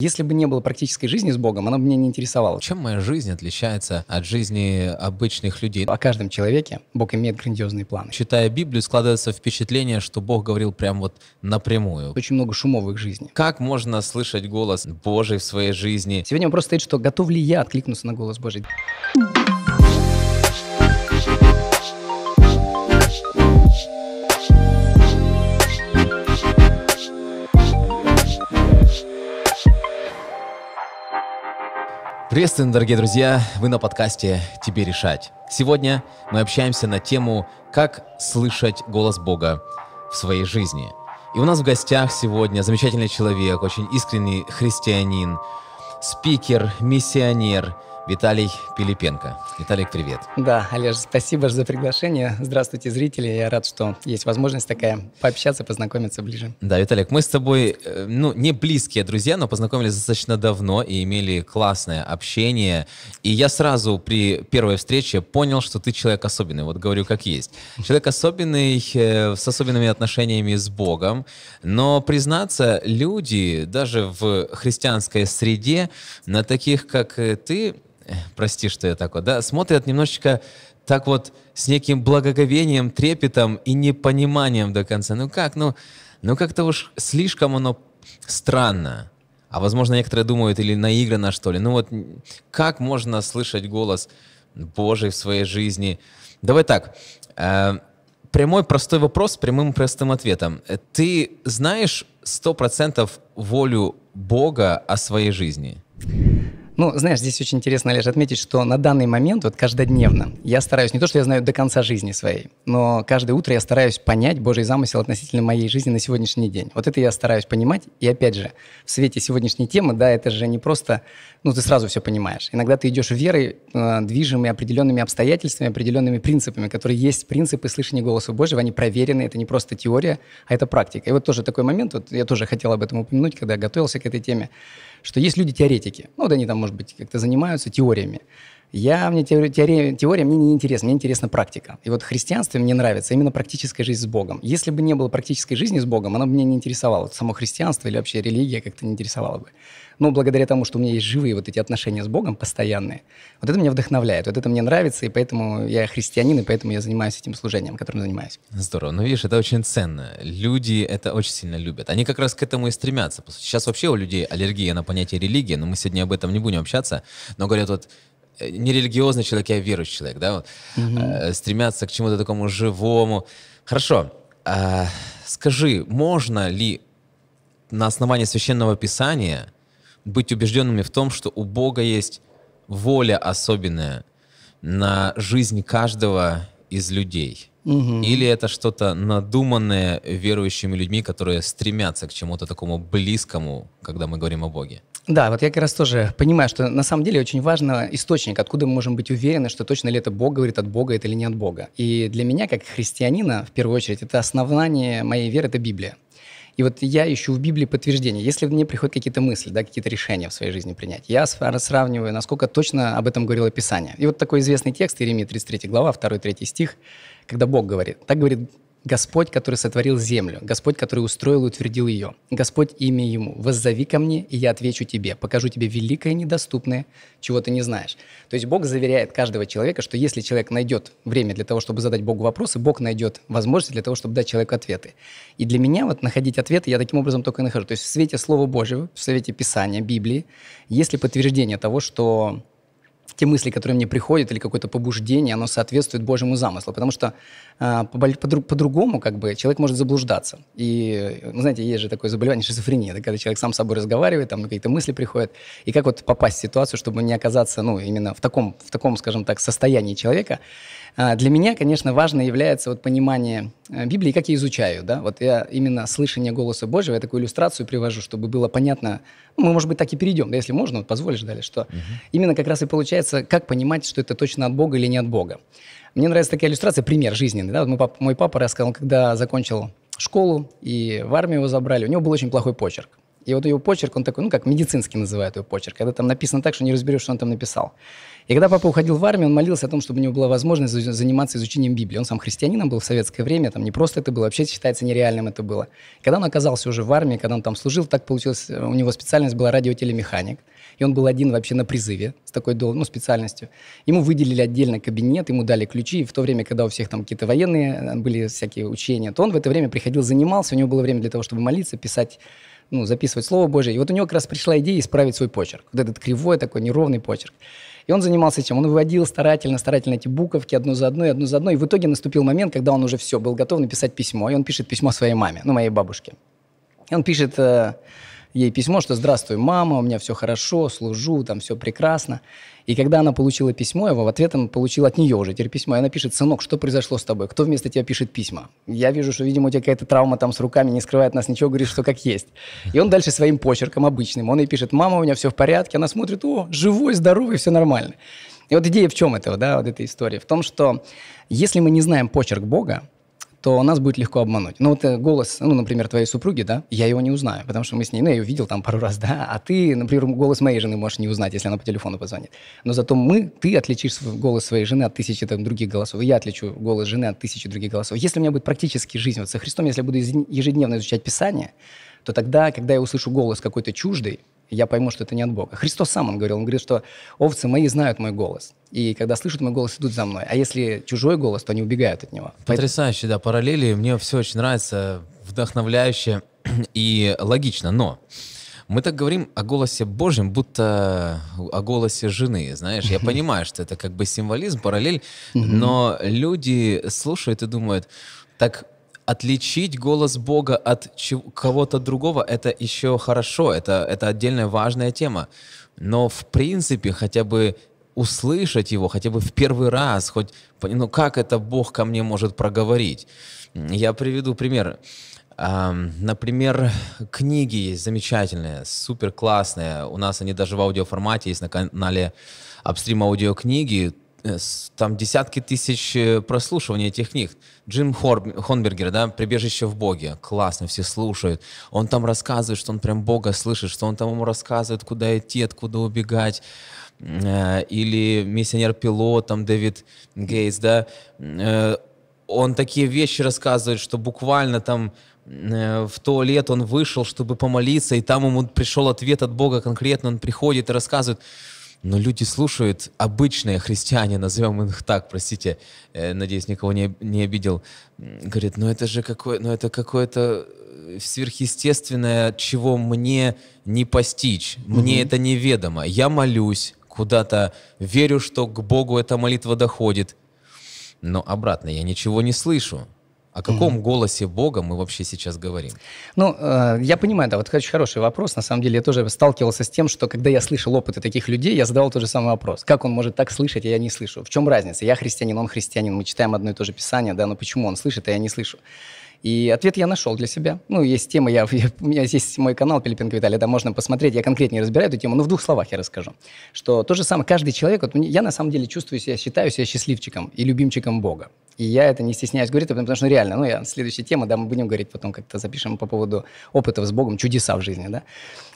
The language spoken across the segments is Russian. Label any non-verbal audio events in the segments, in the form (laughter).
Если бы не было практической жизни с Богом, она бы меня не интересовала. Чем моя жизнь отличается от жизни обычных людей? О каждом человеке Бог имеет грандиозные планы. Читая Библию, складывается впечатление, что Бог говорил прям вот напрямую. Очень много шумовых жизней. Как можно слышать голос Божий в своей жизни? Сегодня вопрос стоит, что готов ли я откликнуться на голос Божий? Приветствуем, дорогие друзья! Вы на подкасте «Тебе решать». Сегодня мы общаемся на тему «Как слышать голос Бога в своей жизни». И у нас в гостях сегодня замечательный человек, очень искренний христианин, спикер, миссионер – Виталий Пилипенко. Виталик, привет. Да, Олеж, спасибо за приглашение. Здравствуйте, зрители. Я рад, что есть возможность такая пообщаться, познакомиться ближе. Да, Виталик, мы с тобой, э, ну, не близкие друзья, но познакомились достаточно давно и имели классное общение. И я сразу при первой встрече понял, что ты человек особенный. Вот говорю, как есть. Человек особенный, э, с особенными отношениями с Богом. Но, признаться, люди даже в христианской среде на таких, как э, ты, прости, что я так вот, да, смотрят немножечко так вот с неким благоговением, трепетом и непониманием до конца. Ну как, ну, ну как-то уж слишком оно странно. А возможно, некоторые думают, или наиграно, что ли. Ну вот как можно слышать голос Божий в своей жизни? Давай так, э, прямой простой вопрос с прямым простым ответом. Э, ты знаешь 100% волю Бога о своей жизни? Ну, знаешь, здесь очень интересно, Олеж, отметить, что на данный момент, вот каждодневно, я стараюсь, не то, что я знаю до конца жизни своей, но каждое утро я стараюсь понять Божий замысел относительно моей жизни на сегодняшний день. Вот это я стараюсь понимать. И опять же, в свете сегодняшней темы, да, это же не просто, ну, ты сразу все понимаешь. Иногда ты идешь верой, э, движимой определенными обстоятельствами, определенными принципами, которые есть принципы слышания голоса Божьего, они проверены, это не просто теория, а это практика. И вот тоже такой момент, вот я тоже хотел об этом упомянуть, когда готовился к этой теме что есть люди-теоретики. Ну, вот они там, может быть, как-то занимаются теориями. Я, мне теория, теория, теория мне не интересна, мне интересна практика. И вот христианство мне нравится, именно практическая жизнь с Богом. Если бы не было практической жизни с Богом, она бы меня не интересовала. само христианство или вообще религия как-то не интересовала бы но благодаря тому, что у меня есть живые вот эти отношения с Богом постоянные, вот это меня вдохновляет, вот это мне нравится, и поэтому я христианин, и поэтому я занимаюсь этим служением, которым занимаюсь. Здорово. Ну, видишь, это очень ценно. Люди это очень сильно любят. Они как раз к этому и стремятся. Сейчас вообще у людей аллергия на понятие религии, но мы сегодня об этом не будем общаться, но говорят вот, э, не религиозный человек, я а верующий человек, да, вот, угу. стремятся к чему-то такому живому. Хорошо, э, скажи, можно ли на основании священного писания быть убежденными в том, что у Бога есть воля особенная на жизнь каждого из людей. Угу. Или это что-то надуманное верующими людьми, которые стремятся к чему-то такому близкому, когда мы говорим о Боге. Да, вот я как раз тоже понимаю, что на самом деле очень важно источник, откуда мы можем быть уверены, что точно ли это Бог говорит от Бога это или не от Бога. И для меня, как христианина, в первую очередь, это основание моей веры, это Библия. И вот я ищу в Библии подтверждение. Если мне приходят какие-то мысли, да, какие-то решения в своей жизни принять, я сравниваю, насколько точно об этом говорило Писание. И вот такой известный текст, Иеремия 33 глава, 2-3 стих, когда Бог говорит, так говорит Господь, который сотворил землю, Господь, который устроил и утвердил ее, Господь имя ему, воззови ко мне, и я отвечу тебе, покажу тебе великое и недоступное, чего ты не знаешь. То есть Бог заверяет каждого человека, что если человек найдет время для того, чтобы задать Богу вопросы, Бог найдет возможность для того, чтобы дать человеку ответы. И для меня вот находить ответы я таким образом только и нахожу. То есть в свете Слова Божьего, в свете Писания, Библии, есть ли подтверждение того, что те мысли, которые мне приходят, или какое-то побуждение, оно соответствует Божьему замыслу. Потому что э, по-другому, по как бы, человек может заблуждаться. И, ну, знаете, есть же такое заболевание шизофрения, да, когда человек сам с собой разговаривает, там какие-то мысли приходят. И как вот попасть в ситуацию, чтобы не оказаться, ну, именно в таком, в таком скажем так, состоянии человека. Э, для меня, конечно, важно является вот понимание э, Библии, как я изучаю, да. Вот я именно слышание голоса Божьего, я такую иллюстрацию привожу, чтобы было понятно. Ну, мы, может быть, так и перейдем, да, если можно, вот позволишь, далее, что угу. именно как раз и получается получается, как понимать, что это точно от Бога или не от Бога. Мне нравится такая иллюстрация, пример жизненный. Да? Вот мой, папа, мой папа рассказал, когда закончил школу и в армию его забрали, у него был очень плохой почерк. И вот его почерк, он такой, ну как медицинский называют его почерк, когда там написано так, что не разберешь, что он там написал. И когда папа уходил в армию, он молился о том, чтобы у него была возможность заниматься изучением Библии. Он сам христианином был в советское время, там не просто это было, вообще считается нереальным это было. Когда он оказался уже в армии, когда он там служил, так получилось, у него специальность была радиотелемеханик. И он был один вообще на призыве с такой ну, специальностью. Ему выделили отдельно кабинет, ему дали ключи. И в то время, когда у всех там какие-то военные э, были всякие учения, то он в это время приходил, занимался. У него было время для того, чтобы молиться, писать ну, записывать Слово Божие. И вот у него как раз пришла идея исправить свой почерк. Вот этот кривой такой, неровный почерк. И он занимался этим. Он выводил старательно, старательно эти буковки одну за одной, одну за одной. И в итоге наступил момент, когда он уже все, был готов написать письмо. И он пишет письмо своей маме, ну, моей бабушке. И он пишет... Э, ей письмо, что «Здравствуй, мама, у меня все хорошо, служу, там все прекрасно». И когда она получила письмо, его в ответ он получил от нее уже теперь письмо, и она пишет «Сынок, что произошло с тобой? Кто вместо тебя пишет письма? Я вижу, что, видимо, у тебя какая-то травма там с руками, не скрывает нас ничего, говорит, что как есть». И он дальше своим почерком обычным, он ей пишет «Мама, у меня все в порядке». Она смотрит «О, живой, здоровый, все нормально». И вот идея в чем этого, да, вот эта история? В том, что если мы не знаем почерк Бога, то нас будет легко обмануть. Ну, вот э, голос, ну, например, твоей супруги, да, я его не узнаю, потому что мы с ней, ну, я ее видел там пару раз, (laughs) да, а ты, например, голос моей жены можешь не узнать, если она по телефону позвонит. Но зато мы, ты отличишь голос своей жены от тысячи там, других голосов, и я отличу голос жены от тысячи других голосов. Если у меня будет практически жизнь вот со Христом, если я буду ежедневно изучать Писание, то тогда, когда я услышу голос какой-то чуждый, я пойму, что это не от Бога. Христос сам он говорил, он говорит, что овцы мои знают мой голос, и когда слышат мой голос, идут за мной, а если чужой голос, то они убегают от него. Потрясающе, да, параллели, мне все очень нравится, вдохновляюще (clears throat) и логично, но мы так говорим о голосе Божьем, будто о голосе жены, знаешь. Я (laughs) понимаю, что это как бы символизм, параллель, но люди слушают и думают, так отличить голос Бога от кого-то другого, это еще хорошо, это, это отдельная важная тема. Но в принципе хотя бы услышать его, хотя бы в первый раз, хоть, ну как это Бог ко мне может проговорить? Я приведу пример. Например, книги есть замечательные, супер классные. У нас они даже в аудиоформате есть на канале Upstream аудиокниги Э, там десятки тысяч э, прослушиваний этих книг. Джим Хонбергер, да, «Прибежище в Боге». Классно, все слушают. Он там рассказывает, что он прям Бога слышит, что он там ему рассказывает, куда идти, откуда убегать. Э, или «Миссионер-пилот», там Дэвид Гейтс, да. Он такие вещи рассказывает, что буквально там в туалет он вышел, чтобы помолиться, и там ему пришел ответ от Бога конкретно, он приходит и рассказывает но люди слушают, обычные христиане, назовем их так, простите, э, надеюсь, никого не, не обидел, говорят, ну это же какое, ну это какое-то э, сверхъестественное, чего мне не постичь, mm-hmm. мне это неведомо. Я молюсь куда-то, верю, что к Богу эта молитва доходит, но обратно я ничего не слышу. О каком mm-hmm. голосе Бога мы вообще сейчас говорим? Ну, э, я понимаю, да, вот очень хороший вопрос. На самом деле я тоже сталкивался с тем, что когда я слышал опыты таких людей, я задавал тот же самый вопрос. Как он может так слышать, а я не слышу? В чем разница? Я христианин, он христианин, мы читаем одно и то же Писание, да, но почему он слышит, а я не слышу? И ответ я нашел для себя. Ну, есть тема, я, (laughs) я, у меня есть мой канал Пилипенко Виталий, там можно посмотреть, я конкретнее разбираю эту тему, но в двух словах я расскажу. Что то же самое, каждый человек, вот я на самом деле чувствую себя, считаю себя счастливчиком и любимчиком Бога. И я это не стесняюсь говорить, потому что ну, реально, ну, я, следующая тема, да, мы будем говорить потом, как-то запишем по поводу опытов с Богом, чудеса в жизни, да.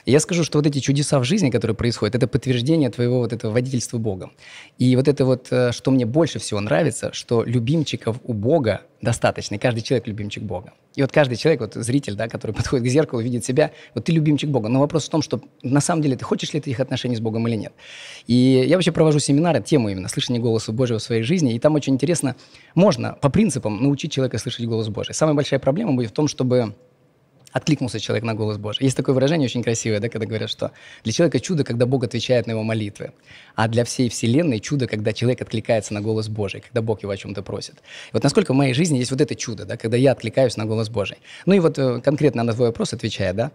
Я скажу, что вот эти чудеса в жизни, которые происходят, это подтверждение твоего вот этого водительства Богом. И вот это вот, э, что мне больше всего нравится, что любимчиков у Бога достаточно, и каждый человек любимчик Бога. И вот каждый человек, вот зритель, да, который (laughs) подходит к зеркалу, видит себя, вот ты любимчик Бога. Но вопрос в том, что на самом деле ты хочешь ли ты их отношений с Богом или нет. И я вообще провожу семинары, тему именно «Слышание голоса Божьего в своей жизни», и там очень интересно, можно по принципам научить человека слышать голос Божий. Самая большая проблема будет в том, чтобы Откликнулся человек на голос Божий. Есть такое выражение очень красивое, да, когда говорят, что для человека чудо, когда Бог отвечает на его молитвы, а для всей вселенной чудо, когда человек откликается на голос Божий, когда Бог его о чем-то просит. И вот насколько в моей жизни есть вот это чудо, да, когда я откликаюсь на голос Божий. Ну и вот э, конкретно на твой вопрос отвечая, да,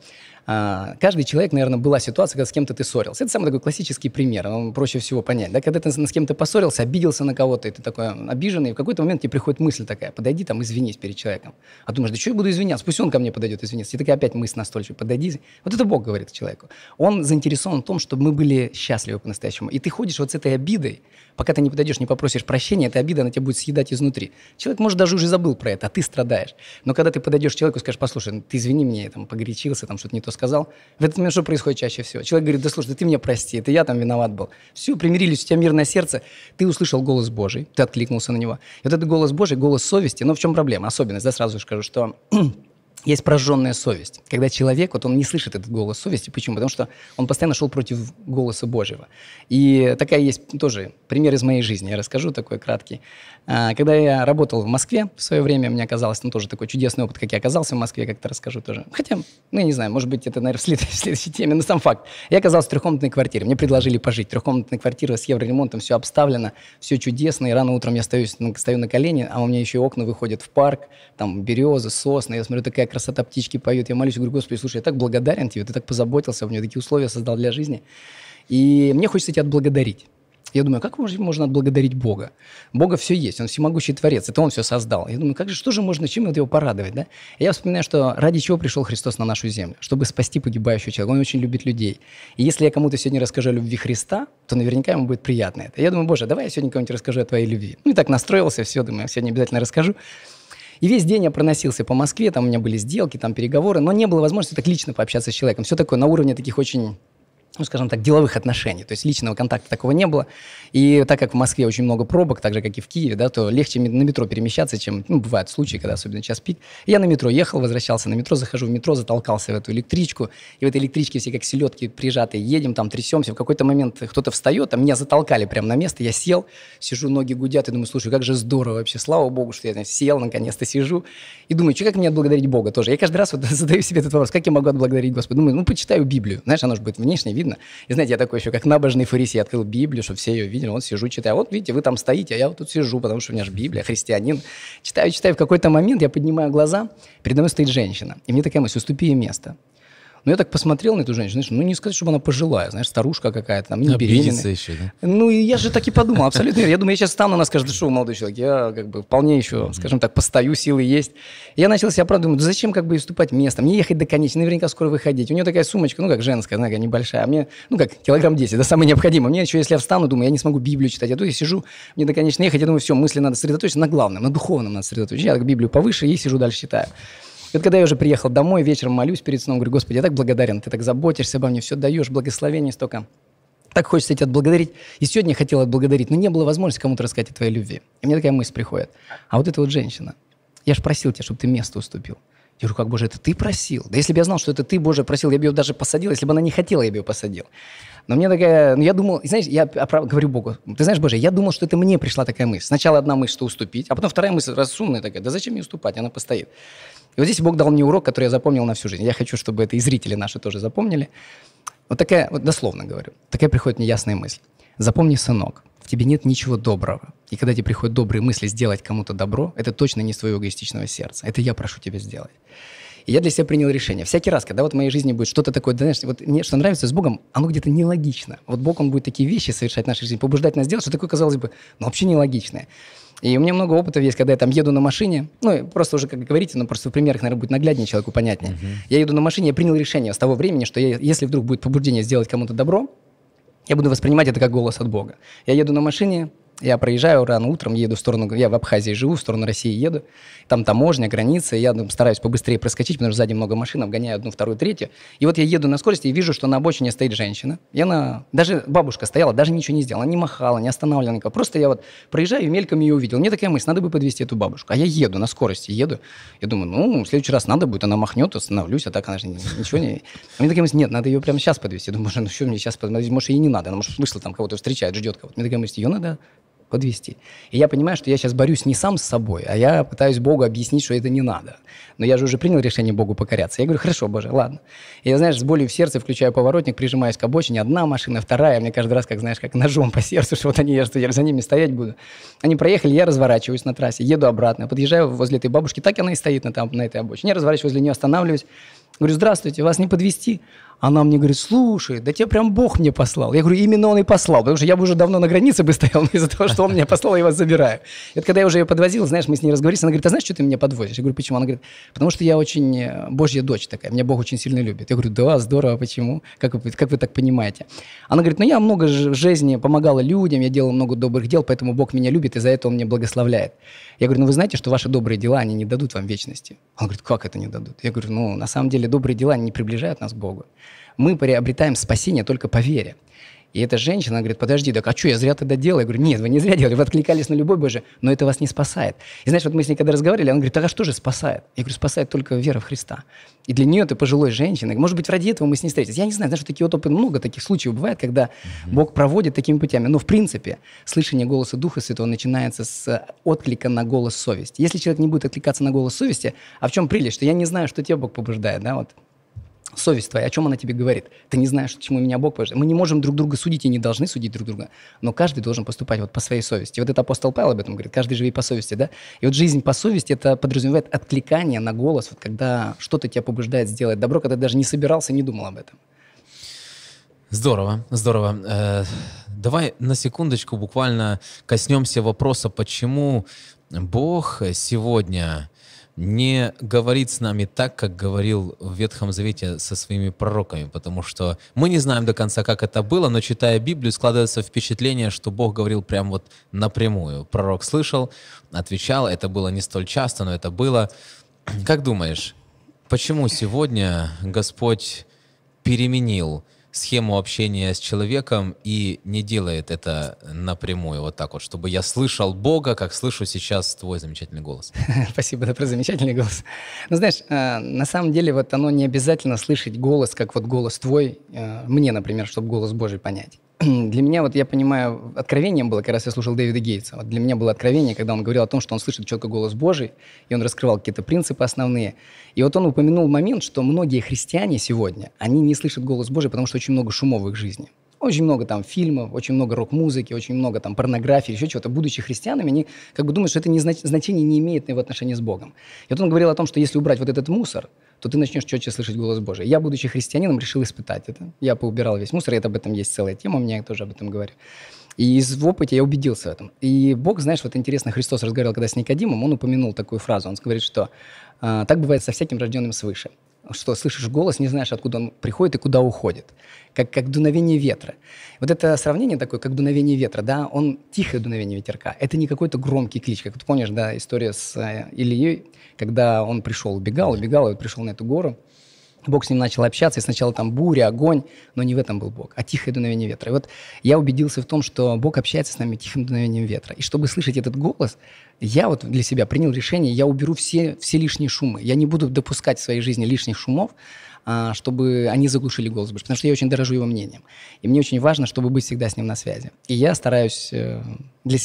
а, каждый человек, наверное, была ситуация, когда с кем-то ты ссорился. Это самый такой классический пример, он проще всего понять. Да? Когда ты с кем-то поссорился, обиделся на кого-то, и ты такой обиженный, и в какой-то момент тебе приходит мысль такая, подойди там, извинись перед человеком. А думаешь, да что я буду извиняться? Пусть он ко мне подойдет извиниться. И такая опять мысль настольчивая, подойди. Вот это Бог говорит человеку. Он заинтересован в том, чтобы мы были счастливы по-настоящему. И ты ходишь вот с этой обидой, пока ты не подойдешь, не попросишь прощения, эта обида, она тебя будет съедать изнутри. Человек, может, даже уже забыл про это, а ты страдаешь. Но когда ты подойдешь к человеку и скажешь, послушай, ты извини меня, я там погорячился, там что-то не то сказал. В этот момент что происходит чаще всего? Человек говорит, да слушай, да ты меня прости, это я там виноват был. Все, примирились, у тебя мирное сердце, ты услышал голос Божий, ты откликнулся на него. И вот этот голос Божий, голос совести, но ну, в чем проблема, особенность, да, сразу же скажу, что (clears throat) есть прожженная совесть, когда человек, вот он не слышит этот голос совести. Почему? Потому что он постоянно шел против голоса Божьего. И такая есть тоже пример из моей жизни. Я расскажу такой краткий. А, когда я работал в Москве в свое время, мне оказалось там тоже такой чудесный опыт, как я оказался в Москве, как-то расскажу тоже. Хотя, ну, я не знаю, может быть, это, наверное, (laughs) в следующей, теме, но сам факт. Я оказался в трехкомнатной квартире. Мне предложили пожить. Трехкомнатная квартира с евроремонтом, все обставлено, все чудесно. И рано утром я стою, ну, стою на колени, а у меня еще окна выходят в парк, там березы, сосны. Я смотрю, такая красота птички поют. Я молюсь, говорю, Господи, слушай, я так благодарен тебе, ты так позаботился, мне такие условия создал для жизни. И мне хочется тебя отблагодарить. Я думаю, как можно отблагодарить Бога? Бога все есть, Он всемогущий Творец, это Он все создал. Я думаю, как же, что же можно, чем вот его порадовать, да? я вспоминаю, что ради чего пришел Христос на нашу землю? Чтобы спасти погибающего человека. Он очень любит людей. И если я кому-то сегодня расскажу о любви Христа, то наверняка ему будет приятно это. Я думаю, Боже, давай я сегодня кому-нибудь расскажу о твоей любви. Ну и так настроился, все, думаю, сегодня обязательно расскажу. И весь день я проносился по Москве, там у меня были сделки, там переговоры, но не было возможности так лично пообщаться с человеком. Все такое на уровне таких очень ну, скажем так, деловых отношений. То есть личного контакта такого не было. И так как в Москве очень много пробок, так же, как и в Киеве, да, то легче на метро перемещаться, чем ну, бывают случаи, когда особенно час пик. Я на метро ехал, возвращался на метро, захожу в метро, затолкался в эту электричку. И в этой электричке все как селедки прижатые, едем, там трясемся. В какой-то момент кто-то встает, а меня затолкали прямо на место. Я сел, сижу, ноги гудят, и думаю, слушай, как же здорово вообще, слава богу, что я значит, сел, наконец-то сижу. И думаю, что как мне отблагодарить Бога тоже? Я каждый раз вот (laughs) задаю себе этот вопрос, как я могу отблагодарить Господа? Думаю, ну, почитаю Библию, знаешь, она же будет внешне видно, видно. И знаете, я такой еще, как набожный фарисей, открыл Библию, что все ее видели, вот сижу, читаю. А вот, видите, вы там стоите, а я вот тут сижу, потому что у меня же Библия, христианин. Читаю, читаю, в какой-то момент я поднимаю глаза, передо мной стоит женщина. И мне такая мысль, уступи ей место. Но ну, я так посмотрел на эту женщину, знаешь, ну не сказать, чтобы она пожилая, знаешь, старушка какая-то, там, не беременная. еще, да? Ну, и я же так и подумал, абсолютно верно. Я думаю, я сейчас стану, она скажет, что молодой человек, я как бы вполне еще, скажем так, постою, силы есть. я начал себя оправдывать, думаю, зачем как бы уступать место, мне ехать до конечной, наверняка скоро выходить. У нее такая сумочка, ну как женская, она небольшая, а мне, ну как, килограмм 10, это самое необходимое. Мне еще, если я встану, думаю, я не смогу Библию читать, а то я сижу, мне до конечной ехать, я думаю, все, мысли надо сосредоточиться на главном, на духовном надо сосредоточиться. Я так Библию повыше и сижу дальше читаю. И вот когда я уже приехал домой, вечером молюсь перед сном, говорю, Господи, я так благодарен, ты так заботишься обо мне, все даешь, благословение столько. Так хочется тебя отблагодарить. И сегодня я хотел отблагодарить, но не было возможности кому-то рассказать о твоей любви. И мне такая мысль приходит. А вот эта вот женщина, я же просил тебя, чтобы ты место уступил. Я говорю, как, Боже, это ты просил? Да если бы я знал, что это ты, Боже, просил, я бы ее даже посадил. Если бы она не хотела, я бы ее посадил. Но мне такая... Ну, я думал... Знаешь, я оправ... говорю Богу, ты знаешь, Боже, я думал, что это мне пришла такая мысль. Сначала одна мысль, что уступить, а потом вторая мысль, разумная такая, да зачем мне уступать, она постоит. И вот здесь Бог дал мне урок, который я запомнил на всю жизнь. Я хочу, чтобы это и зрители наши тоже запомнили. Вот такая, вот дословно говорю, такая приходит мне ясная мысль. Запомни, сынок, в тебе нет ничего доброго. И когда тебе приходят добрые мысли сделать кому-то добро, это точно не с твоего эгоистичного сердца. Это я прошу тебя сделать. И я для себя принял решение. Всякий раз, когда вот в моей жизни будет что-то такое, да, знаешь, вот мне что нравится с Богом, оно где-то нелогично. Вот Бог, он будет такие вещи совершать в нашей жизни, побуждать нас делать, что такое, казалось бы, ну, вообще нелогичное. И у меня много опыта есть, когда я там еду на машине, ну, просто уже, как говорите, но ну, просто в примерах, наверное, будет нагляднее человеку понятнее. Uh-huh. Я еду на машине, я принял решение с того времени, что я, если вдруг будет побуждение сделать кому-то добро, я буду воспринимать это как голос от Бога. Я еду на машине, я проезжаю рано утром, еду в сторону, я в Абхазии живу, в сторону России еду, там таможня, граница, я ну, стараюсь побыстрее проскочить, потому что сзади много машин, обгоняю одну, вторую, третью. И вот я еду на скорости и вижу, что на обочине стоит женщина. Я на... Даже бабушка стояла, даже ничего не сделала, не махала, не останавливала никого. Просто я вот проезжаю и мельком ее увидел. Мне такая мысль, надо бы подвести эту бабушку. А я еду на скорости, еду. Я думаю, ну, в следующий раз надо будет, она махнет, остановлюсь, а так она же ничего не... А мне такая мысль, нет, надо ее прямо сейчас подвести. думаю, ну что мне сейчас подвести? Может, ей не надо, она, может, вышла там кого-то встречает, ждет кого-то. Мне такая мысль, ее надо подвести. И я понимаю, что я сейчас борюсь не сам с собой, а я пытаюсь Богу объяснить, что это не надо. Но я же уже принял решение Богу покоряться. Я говорю, хорошо, Боже, ладно. И я, знаешь, с болью в сердце включаю поворотник, прижимаюсь к обочине, одна машина, вторая. Мне каждый раз, как, знаешь, как ножом по сердцу, что вот они, я, что я за ними стоять буду. Они проехали, я разворачиваюсь на трассе, еду обратно, подъезжаю возле этой бабушки, так она и стоит на, там, на этой обочине. Я разворачиваюсь возле нее, останавливаюсь. Говорю, здравствуйте, вас не подвести. Она мне говорит, слушай, да тебе прям Бог мне послал. Я говорю, именно он и послал, потому что я бы уже давно на границе бы стоял, но из-за того, что он меня послал, я вас забираю. это когда я уже ее подвозил, знаешь, мы с ней разговорились, она говорит, а знаешь, что ты меня подвозишь? Я говорю, почему? Она говорит, потому что я очень э, божья дочь такая, меня Бог очень сильно любит. Я говорю, да, здорово, почему? Как вы, как вы так понимаете? Она говорит, ну я много в жизни помогала людям, я делала много добрых дел, поэтому Бог меня любит, и за это он меня благословляет. Я говорю, ну вы знаете, что ваши добрые дела, они не дадут вам вечности. Она говорит, как это не дадут? Я говорю, ну на самом деле добрые дела, они не приближают нас к Богу мы приобретаем спасение только по вере. И эта женщина говорит, подожди, так а что, я зря тогда делала? Я говорю, нет, вы не зря делали, вы откликались на любовь Божию, но это вас не спасает. И знаешь, вот мы с ней когда разговаривали, она говорит, так а что же спасает? Я говорю, спасает только вера в Христа. И для нее ты пожилой женщина, может быть, ради этого мы с ней встретились. Я не знаю, знаешь, такие вот опыты, много таких случаев бывает, когда mm-hmm. Бог проводит такими путями. Но, в принципе, слышание голоса Духа Святого начинается с э, отклика на голос совести. Если человек не будет откликаться на голос совести, а в чем прелесть, что я не знаю, что тебя Бог побуждает, да, вот совесть твоя, о чем она тебе говорит? Ты не знаешь, почему меня Бог поверит. Мы не можем друг друга судить и не должны судить друг друга, но каждый должен поступать вот по своей совести. вот это апостол Павел об этом говорит, каждый живи по совести, да? И вот жизнь по совести, это подразумевает откликание на голос, вот когда что-то тебя побуждает сделать добро, когда ты даже не собирался и не думал об этом. Здорово, здорово. Э, давай на секундочку буквально коснемся вопроса, почему Бог сегодня не говорит с нами так, как говорил в Ветхом Завете со своими пророками, потому что мы не знаем до конца, как это было, но читая Библию, складывается впечатление, что Бог говорил прям вот напрямую. Пророк слышал, отвечал, это было не столь часто, но это было. Как думаешь, почему сегодня Господь переменил схему общения с человеком и не делает это напрямую, вот так вот, чтобы я слышал Бога, как слышу сейчас твой замечательный голос. (laughs) Спасибо, Добро, замечательный голос. Ну, знаешь, э, на самом деле вот оно не обязательно слышать голос, как вот голос твой, э, мне, например, чтобы голос Божий понять. (clears throat) для меня, вот я понимаю, откровением было, как раз я слушал Дэвида Гейтса, вот для меня было откровение, когда он говорил о том, что он слышит четко голос Божий, и он раскрывал какие-то принципы основные. И вот он упомянул момент, что многие христиане сегодня, они не слышат голос Божий, потому что очень много шумов в их жизни. Очень много там фильмов, очень много рок-музыки, очень много там порнографии, еще чего-то. Будучи христианами, они как бы думают, что это не знач- значение не имеет его отношения с Богом. И вот он говорил о том, что если убрать вот этот мусор – то ты начнешь четче слышать голос Божий. Я, будучи христианином, решил испытать это. Я поубирал весь мусор, и это об этом есть целая тема, У мне тоже об этом говорю. И из опыта я убедился в этом. И Бог, знаешь, вот интересно, Христос разговаривал когда с Никодимом, он упомянул такую фразу, он говорит, что а, «так бывает со всяким рожденным свыше» что слышишь голос, не знаешь, откуда он приходит и куда уходит. Как, как дуновение ветра. Вот это сравнение такое, как дуновение ветра, да, он тихое дуновение ветерка. Это не какой-то громкий клич. Как ты помнишь, да, история с э, Ильей, когда он пришел, убегал, убегал, и пришел на эту гору, Бог с ним начал общаться, и сначала там буря, огонь, но не в этом был Бог, а тихое дуновение ветра. И вот я убедился в том, что Бог общается с нами тихим дуновением ветра. И чтобы слышать этот голос, я вот для себя принял решение, я уберу все, все лишние шумы. Я не буду допускать в своей жизни лишних шумов, а, чтобы они заглушили голос Буша, потому что я очень дорожу его мнением. И мне очень важно, чтобы быть всегда с ним на связи. И я стараюсь э, для,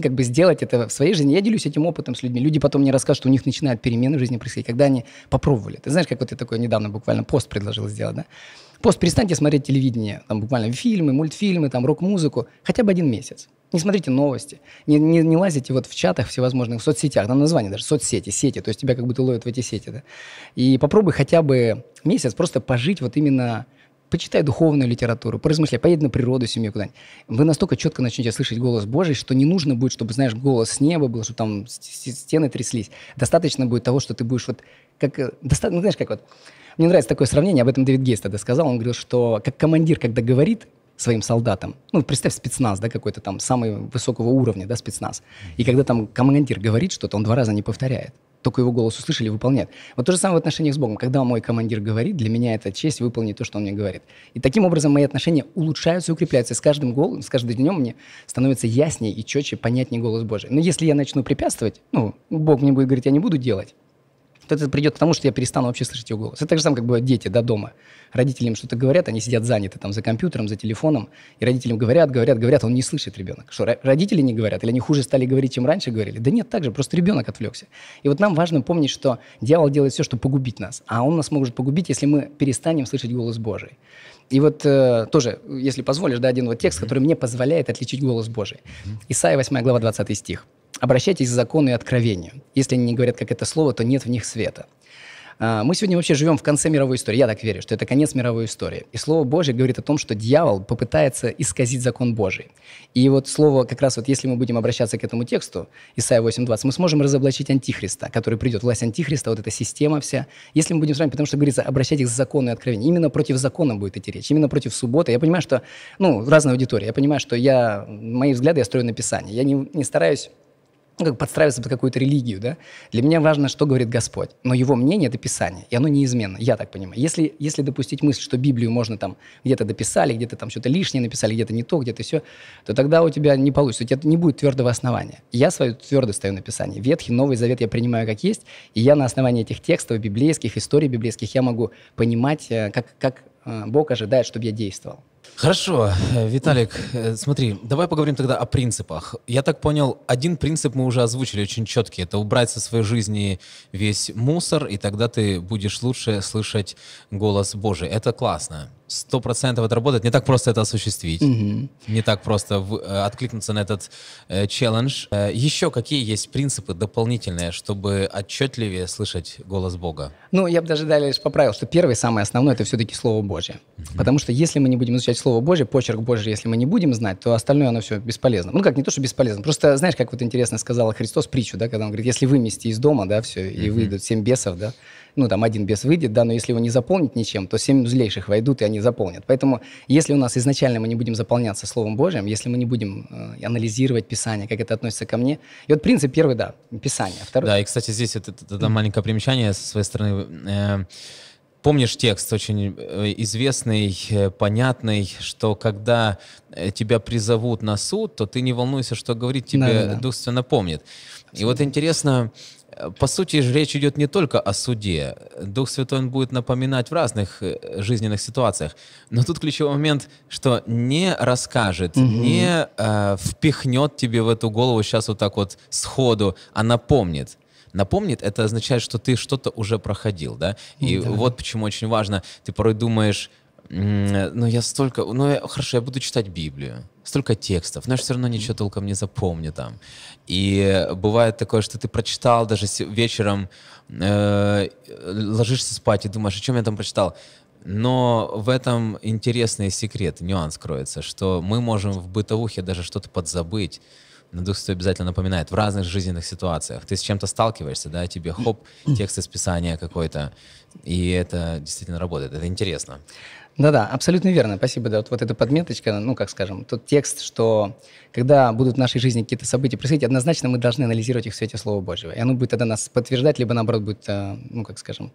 как бы сделать это в своей жизни. Я делюсь этим опытом с людьми. Люди потом мне расскажут, что у них начинают перемены в жизни происходить, когда они попробовали. Ты знаешь, как вот я такой недавно буквально пост предложил сделать, да? Пост, перестаньте смотреть телевидение, там буквально фильмы, мультфильмы, там рок-музыку, хотя бы один месяц. Не смотрите новости, не, не, не лазите вот в чатах всевозможных, в соцсетях, на название даже, соцсети, сети, то есть тебя как будто ловят в эти сети. Да? И попробуй хотя бы месяц просто пожить вот именно почитай духовную литературу, поразмышляй, поедь на природу, семью куда-нибудь. Вы настолько четко начнете слышать голос Божий, что не нужно будет, чтобы, знаешь, голос с неба был, чтобы там стены тряслись. Достаточно будет того, что ты будешь вот как... Э, доста... Ну, знаешь, как вот... Мне нравится такое сравнение, об этом Дэвид Гейс тогда сказал, он говорил, что как командир, когда говорит, своим солдатам. Ну, представь спецназ, да, какой-то там самый высокого уровня, да, спецназ. И когда там командир говорит что-то, он два раза не повторяет. Только его голос услышали и выполняет. Вот то же самое в отношениях с Богом. Когда мой командир говорит, для меня это честь выполнить то, что он мне говорит. И таким образом мои отношения улучшаются и укрепляются. с каждым голосом, с каждым днем мне становится яснее и четче, понятнее голос Божий. Но если я начну препятствовать, ну, Бог мне будет говорить, я не буду делать, то это придет к тому, что я перестану вообще слышать ее голос. Это так же самое, как бы, дети до да, дома. родителям что-то говорят, они сидят заняты там за компьютером, за телефоном, и родителям говорят, говорят, говорят, он не слышит ребенок. Что, родители не говорят? Или они хуже стали говорить, чем раньше говорили? Да нет, так же, просто ребенок отвлекся. И вот нам важно помнить, что дьявол делает все, чтобы погубить нас, а он нас может погубить, если мы перестанем слышать голос Божий. И вот э, тоже, если позволишь, да, один вот текст, который мне позволяет отличить голос Божий. Исайя 8 глава 20 стих обращайтесь к закону и откровению. Если они не говорят, как это слово, то нет в них света. А, мы сегодня вообще живем в конце мировой истории. Я так верю, что это конец мировой истории. И Слово Божье говорит о том, что дьявол попытается исказить закон Божий. И вот слово, как раз вот если мы будем обращаться к этому тексту, Исайя 8.20, мы сможем разоблачить Антихриста, который придет, власть Антихриста, вот эта система вся. Если мы будем с вами, потому что говорится, обращать их к закону и откровению. Именно против закона будет идти речь, именно против субботы. Я понимаю, что, ну, разная аудитория. Я понимаю, что я, мои взгляды я строю на Писание. Я не, не стараюсь ну, как подстраиваться под какую-то религию, да. Для меня важно, что говорит Господь. Но его мнение – это Писание, и оно неизменно, я так понимаю. Если, если допустить мысль, что Библию можно там где-то дописали, где-то там что-то лишнее написали, где-то не то, где-то все, то тогда у тебя не получится, у тебя не будет твердого основания. Я свою твердо стою на Писании. Ветхий, Новый Завет я принимаю как есть, и я на основании этих текстов библейских, историй библейских, я могу понимать, э, как, как а, Бог ожидает, чтобы я действовал. Хорошо, э, Виталик, э, смотри, давай поговорим тогда о принципах. Я так понял, один принцип мы уже озвучили очень четкий. Это убрать со своей жизни весь мусор, и тогда ты будешь лучше слышать голос Божий. Это классно сто процентов это работает. Не так просто это осуществить. mm Не так просто в, э, откликнуться на этот э, челлендж. Э, еще какие есть принципы дополнительные, чтобы отчетливее слышать голос Бога? Ну, я бы даже далее лишь поправил, что первое, самое основное, это все-таки Слово Божье. mm Потому что если мы не будем изучать Слово Божье, почерк Божий, если мы не будем знать, то остальное, оно все бесполезно. Ну, как, не то, что бесполезно. Просто, знаешь, как вот интересно сказал Христос притчу, да, когда он говорит, если вымести из дома, да, все, и mm выйдут семь бесов, да, ну, там, один бес выйдет, да, но если его не заполнить ничем, то семь злейших войдут, и они заполнят. Поэтому, если у нас изначально мы не будем заполняться Словом Божьим, если мы не будем э, анализировать Писание, как это относится ко мне, и вот принцип первый, да, Писание. Второй... Да, и, кстати, здесь это, это, это маленькое примечание со своей стороны. Э, помнишь текст очень э, известный, э, понятный, что когда э, тебя призовут на суд, то ты не волнуйся, что говорит тебе да, да, да. Дух Святой напомнит. И вот интересно, по сути же речь идет не только о суде. Дух Святой он будет напоминать в разных э, жизненных ситуациях. Но тут ключевой момент, что не расскажет, угу. не э, впихнет тебе в эту голову сейчас вот так вот сходу, а напомнит напомнит, это означает, что ты что-то уже проходил, да? И да. вот почему очень важно, ты порой думаешь, но ну, я столько... Ну, я, хорошо, я буду читать Библию. Столько текстов, но я все равно ничего толком не запомню там. И бывает такое, что ты прочитал даже вечером, э, ложишься спать и думаешь, о чем я там прочитал. Но в этом интересный секрет, нюанс кроется, что мы можем в бытовухе даже что-то подзабыть, но Дух Святой обязательно напоминает в разных жизненных ситуациях. Ты с чем-то сталкиваешься, да, тебе хоп, текст из Писания какой-то, и это действительно работает, это интересно. Да-да, абсолютно верно. Спасибо. Да, вот, вот эта подметочка, ну, как скажем, тот текст, что когда будут в нашей жизни какие-то события происходить, однозначно мы должны анализировать их в свете Слова Божьего. И оно будет тогда нас подтверждать, либо, наоборот, будет, э, ну, как скажем,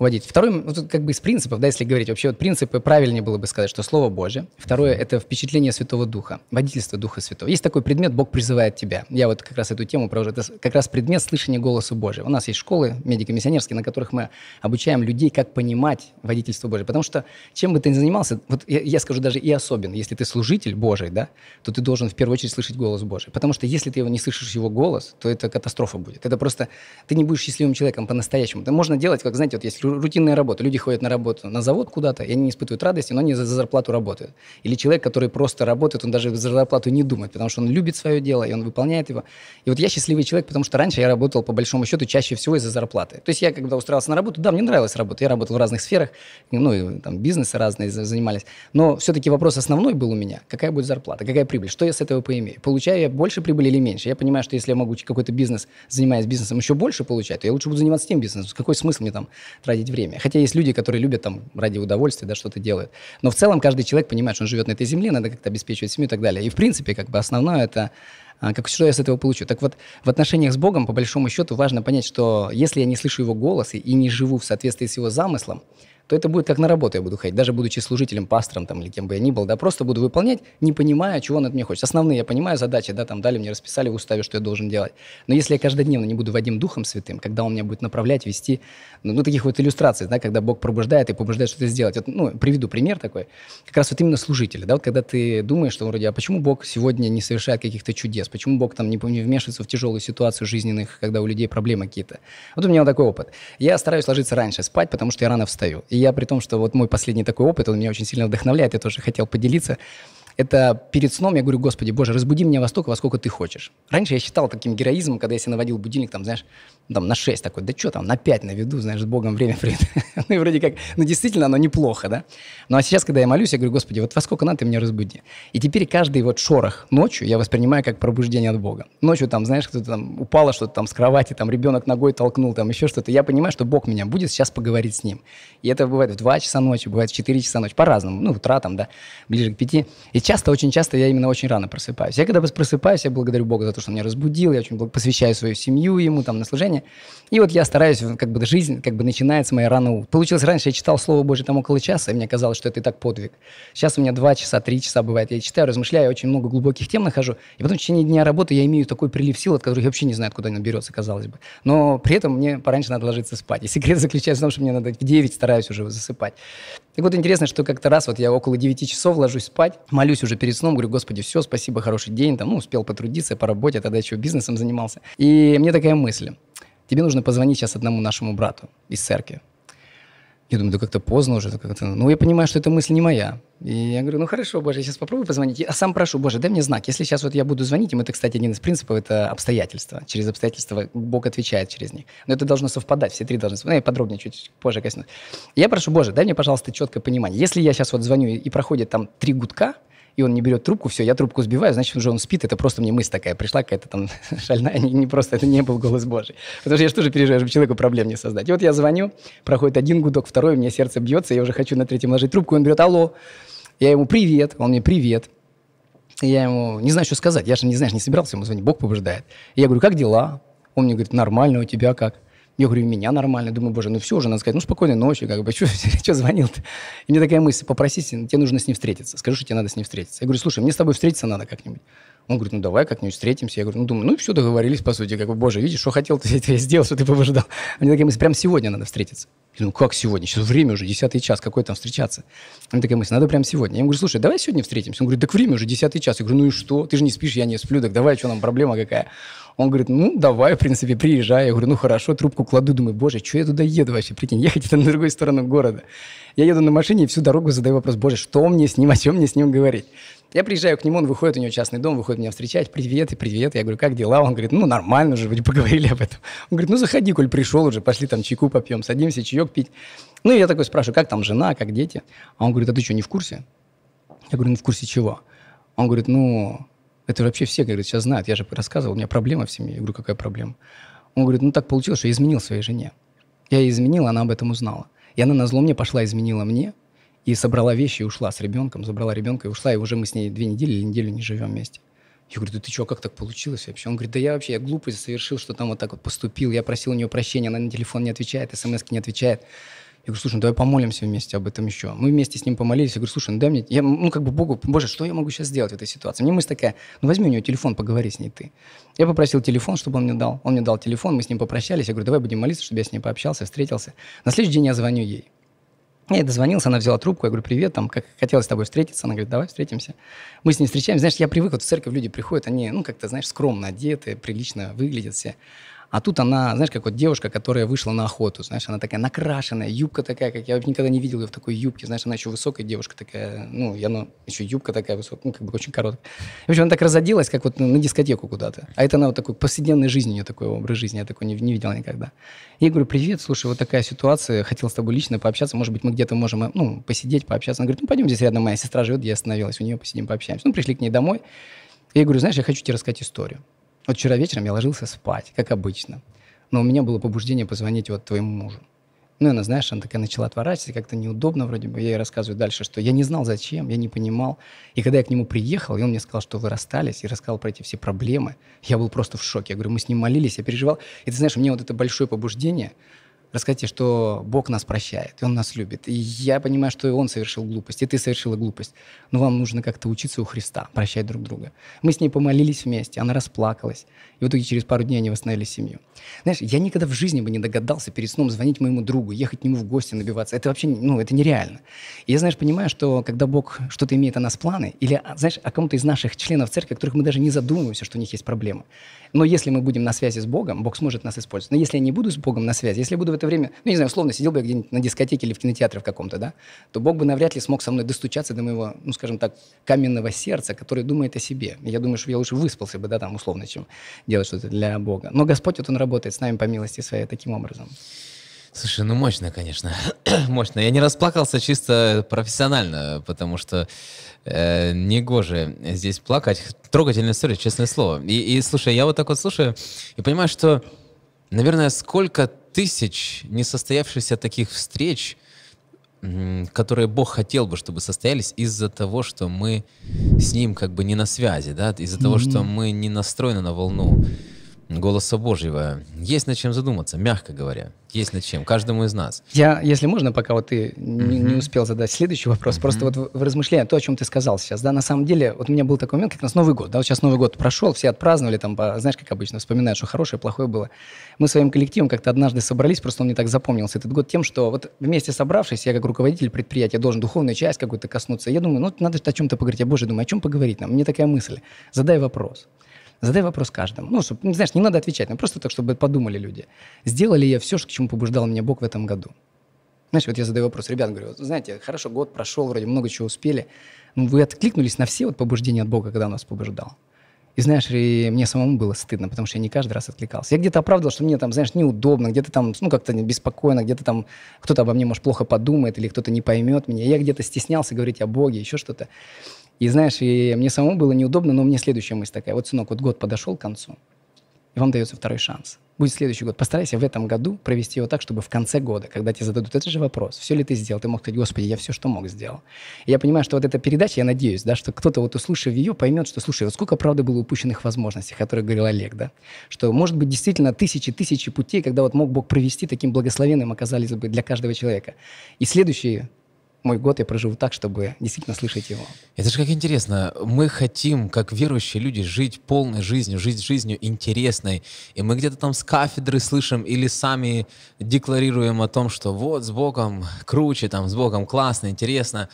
уводить. Второе, вот ну, как бы из принципов, да, если говорить, вообще вот принципы правильнее было бы сказать, что Слово Божье. Второе – это впечатление Святого Духа, водительство Духа Святого. Есть такой предмет «Бог призывает тебя». Я вот как раз эту тему провожу. Это как раз предмет слышания голоса Божьего. У нас есть школы медико-миссионерские, на которых мы обучаем людей, как понимать водительство Божье. Потому что чем бы ты не занимался, вот я, я скажу даже и особенно, если ты служитель Божий, да, то ты должен в первую очередь слышать голос Божий. Потому что если ты его не слышишь, его голос, то это катастрофа будет. Это просто, ты не будешь счастливым человеком по-настоящему. Это можно делать, как, знаете, вот есть рутинная работа. Люди ходят на работу, на завод куда-то, и они не испытывают радости, но они за, за зарплату работают. Или человек, который просто работает, он даже за зарплату не думает, потому что он любит свое дело, и он выполняет его. И вот я счастливый человек, потому что раньше я работал, по большому счету, чаще всего из-за зарплаты. То есть я, когда устраивался на работу, да, мне нравилась работа, я работал в разных сферах, ну, и там, бизнесы разные, разные занимались. Но все-таки вопрос основной был у меня. Какая будет зарплата? Какая прибыль? Что я с этого поимею? Получаю я больше прибыли или меньше? Я понимаю, что если я могу какой-то бизнес, занимаясь бизнесом, еще больше получать, то я лучше буду заниматься тем бизнесом. Какой смысл мне там тратить время? Хотя есть люди, которые любят там ради удовольствия, да, что-то делают. Но в целом каждый человек понимает, что он живет на этой земле, надо как-то обеспечивать семью и так далее. И в принципе, как бы основное это а, как что я с этого получу. Так вот, в отношениях с Богом, по большому счету, важно понять, что если я не слышу Его голос и, и не живу в соответствии с Его замыслом, то это будет как на работу я буду ходить, даже будучи служителем, пастором там, или кем бы я ни был, да, просто буду выполнять, не понимая, чего он от меня хочет. Основные я понимаю задачи, да, там дали мне, расписали в уставе, что я должен делать. Но если я каждодневно не буду водим Духом Святым, когда он меня будет направлять, вести, ну, ну таких вот иллюстраций, да, когда Бог пробуждает и побуждает что-то сделать. Вот, ну, приведу пример такой. Как раз вот именно служители, да, вот когда ты думаешь, что вроде, а почему Бог сегодня не совершает каких-то чудес, почему Бог там не, не вмешивается в тяжелую ситуацию жизненных, когда у людей проблемы какие-то. Вот у меня вот такой опыт. Я стараюсь ложиться раньше спать, потому что я рано встаю. И я при том, что вот мой последний такой опыт, он меня очень сильно вдохновляет, я тоже хотел поделиться. Это перед сном я говорю, господи, боже, разбуди меня во столько, во сколько ты хочешь. Раньше я считал таким героизмом, когда я себе наводил будильник, там, знаешь, там, на 6 такой, да что там, на 5 наведу, знаешь, с Богом время привет. (laughs) ну и вроде как, ну действительно оно неплохо, да? Ну а сейчас, когда я молюсь, я говорю, господи, вот во сколько надо, ты меня разбуди. И теперь каждый вот шорох ночью я воспринимаю как пробуждение от Бога. Ночью там, знаешь, кто-то там упало что-то там с кровати, там ребенок ногой толкнул, там еще что-то. Я понимаю, что Бог меня будет сейчас поговорить с ним. И это бывает в 2 часа ночи, бывает в 4 часа ночи, по-разному, ну, утра там, да, ближе к 5. И часто, очень часто я именно очень рано просыпаюсь. Я когда просыпаюсь, я благодарю Бога за то, что он меня разбудил, я очень посвящаю свою семью ему, там, на служение. И вот я стараюсь, как бы жизнь, как бы начинается моя рано. Получилось раньше, я читал Слово Божье там около часа, и мне казалось, что это и так подвиг. Сейчас у меня два часа, три часа бывает. Я читаю, размышляю, очень много глубоких тем нахожу. И потом в течение дня работы я имею такой прилив сил, от которых я вообще не знаю, откуда он берется, казалось бы. Но при этом мне пораньше надо ложиться спать. И секрет заключается в том, что мне надо в 9 стараюсь уже засыпать. Так вот интересно, что как-то раз вот я около 9 часов ложусь спать, молюсь ложусь уже перед сном, говорю, господи, все, спасибо, хороший день, там, ну, успел потрудиться по работе, тогда еще бизнесом занимался. И мне такая мысль, тебе нужно позвонить сейчас одному нашему брату из церкви. Я думаю, да как-то поздно уже. Как-то... Ну, я понимаю, что эта мысль не моя. И я говорю, ну хорошо, Боже, я сейчас попробую позвонить. А сам прошу, Боже, дай мне знак. Если сейчас вот я буду звонить им, это, кстати, один из принципов, это обстоятельства. Через обстоятельства Бог отвечает через них. Но это должно совпадать, все три должны совпадать. Ну, я подробнее чуть позже коснусь. Я прошу, Боже, дай мне, пожалуйста, четкое понимание. Если я сейчас вот звоню и проходит там три гудка, и он не берет трубку, все, я трубку сбиваю, значит, уже он спит, это просто мне мысль такая пришла, какая-то там (laughs) шальная, не, не просто, это не был голос Божий. Потому что я же тоже переживаю, чтобы человеку проблем не создать. И вот я звоню, проходит один гудок, второй, у меня сердце бьется, я уже хочу на третьем ложить трубку, он берет «Алло!» Я ему «Привет!» Он мне «Привет!» Я ему не знаю, что сказать. Я же, не знаешь, не собирался ему звонить. Бог побуждает. И я говорю, как дела? Он мне говорит, нормально, у тебя как? Я говорю, меня нормально. Думаю, боже, ну все, уже надо сказать, ну спокойной ночи, как бы, что (laughs) звонил-то? И мне такая мысль, попросите, тебе нужно с ним встретиться. скажу, что тебе надо с ним встретиться. Я говорю, слушай, мне с тобой встретиться надо как-нибудь. Он говорит, ну давай как-нибудь встретимся. Я говорю, ну думаю, ну все, договорились, по сути. Как бы, боже, видишь, что хотел, ты это я сделал, что ты побуждал. А мне такая мысль, прям сегодня надо встретиться. Я говорю, ну как сегодня? Сейчас время уже, десятый час, какой там встречаться? Мне такая мысль, надо прям сегодня. Я ему говорю, слушай, давай сегодня встретимся. Он говорит, так время уже, десятый час. Я говорю, ну и что? Ты же не спишь, я не сплю, так давай, что нам проблема какая? Он говорит, ну, давай, в принципе, приезжай. Я говорю, ну, хорошо, трубку кладу. Думаю, боже, что я туда еду вообще? Прикинь, ехать это на другую сторону города. Я еду на машине и всю дорогу задаю вопрос, боже, что мне с ним, о чем мне с ним говорить? Я приезжаю к нему, он выходит, у него частный дом, выходит меня встречать, привет и привет. Я говорю, как дела? Он говорит, ну, нормально уже, вроде поговорили об этом. Он говорит, ну, заходи, коль пришел уже, пошли там чайку попьем, садимся, чаек пить. Ну, и я такой спрашиваю, как там жена, как дети? А он говорит, а ты что, не в курсе? Я говорю, ну, в курсе чего? Он говорит, ну, это вообще все, говорит, сейчас знают. Я же рассказывал, у меня проблема в семье. Я говорю, какая проблема? Он говорит, ну так получилось, что я изменил своей жене. Я ее изменил, она об этом узнала. И она на мне пошла, изменила мне, и собрала вещи и ушла с ребенком, забрала ребенка и ушла, и уже мы с ней две недели или неделю не живем вместе. Я говорю, да ты что, как так получилось вообще? Он говорит, да я вообще, я глупость совершил, что там вот так вот поступил, я просил у нее прощения, она на телефон не отвечает, смс не отвечает. Я говорю, слушай, ну давай помолимся вместе об этом еще. Мы вместе с ним помолились. Я говорю, слушай, ну дай мне... Я, ну как бы Богу, боже, что я могу сейчас сделать в этой ситуации? Мне мысль такая, ну возьми у него телефон, поговори с ней ты. Я попросил телефон, чтобы он мне дал. Он мне дал телефон, мы с ним попрощались. Я говорю, давай будем молиться, чтобы я с ней пообщался, встретился. На следующий день я звоню ей. Я ей дозвонился, она взяла трубку, я говорю, привет, там, как хотелось с тобой встретиться. Она говорит, давай встретимся. Мы с ней встречаемся. Знаешь, я привык, вот в церковь люди приходят, они, ну, как-то, знаешь, скромно одеты, прилично выглядят все. А тут она, знаешь, как вот девушка, которая вышла на охоту, знаешь, она такая накрашенная, юбка такая, как я никогда не видел ее в такой юбке, знаешь, она еще высокая девушка такая, ну, я, ну, еще юбка такая высокая, ну, как бы очень короткая. В общем, она так разоделась, как вот на дискотеку куда-то. А это она вот такой повседневной жизни, у нее такой образ жизни, я такой не, не видел никогда. я говорю, привет, слушай, вот такая ситуация, хотел с тобой лично пообщаться, может быть, мы где-то можем, э, ну, посидеть, пообщаться. Она говорит, ну, пойдем, здесь рядом моя сестра живет, я остановилась, у нее посидим, пообщаемся. Ну, пришли к ней домой. Я говорю, знаешь, я хочу тебе рассказать историю. Вот вчера вечером я ложился спать, как обычно. Но у меня было побуждение позвонить вот твоему мужу. Ну, она, знаешь, она такая начала отворачиваться, как-то неудобно вроде бы. Я ей рассказываю дальше, что я не знал зачем, я не понимал. И когда я к нему приехал, и он мне сказал, что вы расстались, и рассказал про эти все проблемы, я был просто в шоке. Я говорю, мы с ним молились, я переживал. И ты знаешь, у меня вот это большое побуждение – расскажите, что Бог нас прощает, и Он нас любит. И я понимаю, что и Он совершил глупость, и ты совершила глупость. Но вам нужно как-то учиться у Христа, прощать друг друга. Мы с ней помолились вместе, она расплакалась. И в итоге через пару дней они восстановили семью. Знаешь, я никогда в жизни бы не догадался перед сном звонить моему другу, ехать к нему в гости, набиваться. Это вообще, ну, это нереально. И я, знаешь, понимаю, что когда Бог что-то имеет о нас планы, или, а, знаешь, о ком-то из наших членов церкви, о которых мы даже не задумываемся, что у них есть проблемы, но если мы будем на связи с Богом, Бог сможет нас использовать. Но если я не буду с Богом на связи, если я буду в это время, ну, не знаю, условно, сидел бы я где-нибудь на дискотеке или в кинотеатре в каком-то, да, то Бог бы навряд ли смог со мной достучаться до моего, ну, скажем так, каменного сердца, которое думает о себе. Я думаю, что я лучше выспался бы, да, там, условно, чем делать что-то для Бога. Но Господь, вот Он работает с нами по милости своей таким образом. Слушай, ну мощно, конечно. (clears throat) мощно. Я не расплакался чисто профессионально, потому что Э, негоже здесь плакать. Трогательная история, честное слово. И, и слушай, я вот так вот слушаю и понимаю, что, наверное, сколько тысяч несостоявшихся таких встреч, которые Бог хотел бы, чтобы состоялись из-за того, что мы с Ним как бы не на связи, да, из-за mm-hmm. того, что мы не настроены на волну голоса Божьего. Есть над чем задуматься, мягко говоря. Есть над чем, каждому из нас. Я, если можно, пока вот ты mm-hmm. не, не успел задать следующий вопрос, mm-hmm. просто вот в, в размышления то, о чем ты сказал сейчас, да, на самом деле, вот у меня был такой момент, как нас Новый год, да, вот сейчас Новый год прошел, все отпраздновали там, по, знаешь, как обычно, вспоминают, что хорошее, плохое было. Мы своим коллективом как-то однажды собрались, просто он мне так запомнился этот год тем, что вот вместе собравшись, я как руководитель предприятия должен духовную часть какую-то коснуться. Я думаю, ну, надо о чем-то поговорить. Я, боже, думаю, о чем поговорить нам? Мне такая мысль. Задай вопрос. Задай вопрос каждому. Ну, чтобы, знаешь, не надо отвечать, но ну, просто так, чтобы подумали люди. Сделали я все, к чему побуждал меня Бог в этом году? Знаешь, вот я задаю вопрос ребят, говорю, знаете, хорошо, год прошел, вроде много чего успели, ну вы откликнулись на все вот побуждения от Бога, когда он вас побуждал. И знаешь, и мне самому было стыдно, потому что я не каждый раз откликался. Я где-то оправдывал, что мне там, знаешь, неудобно, где-то там, ну, как-то беспокойно, где-то там кто-то обо мне, может, плохо подумает или кто-то не поймет меня. Я где-то стеснялся говорить о Боге, еще что-то. И знаешь, и мне самому было неудобно, но мне следующая мысль такая. Вот, сынок, вот год подошел к концу, и вам дается второй шанс. Будет следующий год. Постарайся в этом году провести его так, чтобы в конце года, когда тебе зададут этот же вопрос, все ли ты сделал, ты мог сказать, господи, я все, что мог, сделал. И я понимаю, что вот эта передача, я надеюсь, да, что кто-то вот услышав ее, поймет, что, слушай, вот сколько, правда, было упущенных возможностей, о которых говорил Олег, да, что, может быть, действительно тысячи-тысячи путей, когда вот мог Бог провести, таким благословенным оказались бы для каждого человека. И следующие мой год я проживу так, чтобы действительно слышать его. Это же как интересно. Мы хотим, как верующие люди, жить полной жизнью, жить жизнью интересной. И мы где-то там с кафедры слышим или сами декларируем о том, что вот с Богом круче, там с Богом классно, интересно.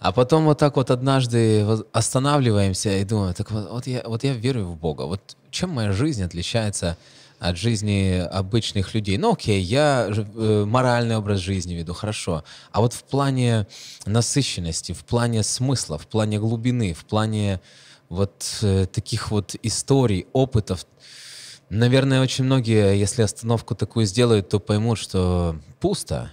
А потом вот так вот однажды останавливаемся и думаем, так вот, вот, я, вот я верю в Бога. Вот чем моя жизнь отличается от от жизни обычных людей. Ну, окей, я э, моральный образ жизни веду, хорошо. А вот в плане насыщенности, в плане смысла, в плане глубины, в плане вот э, таких вот историй, опытов, наверное, очень многие, если остановку такую сделают, то поймут, что пусто.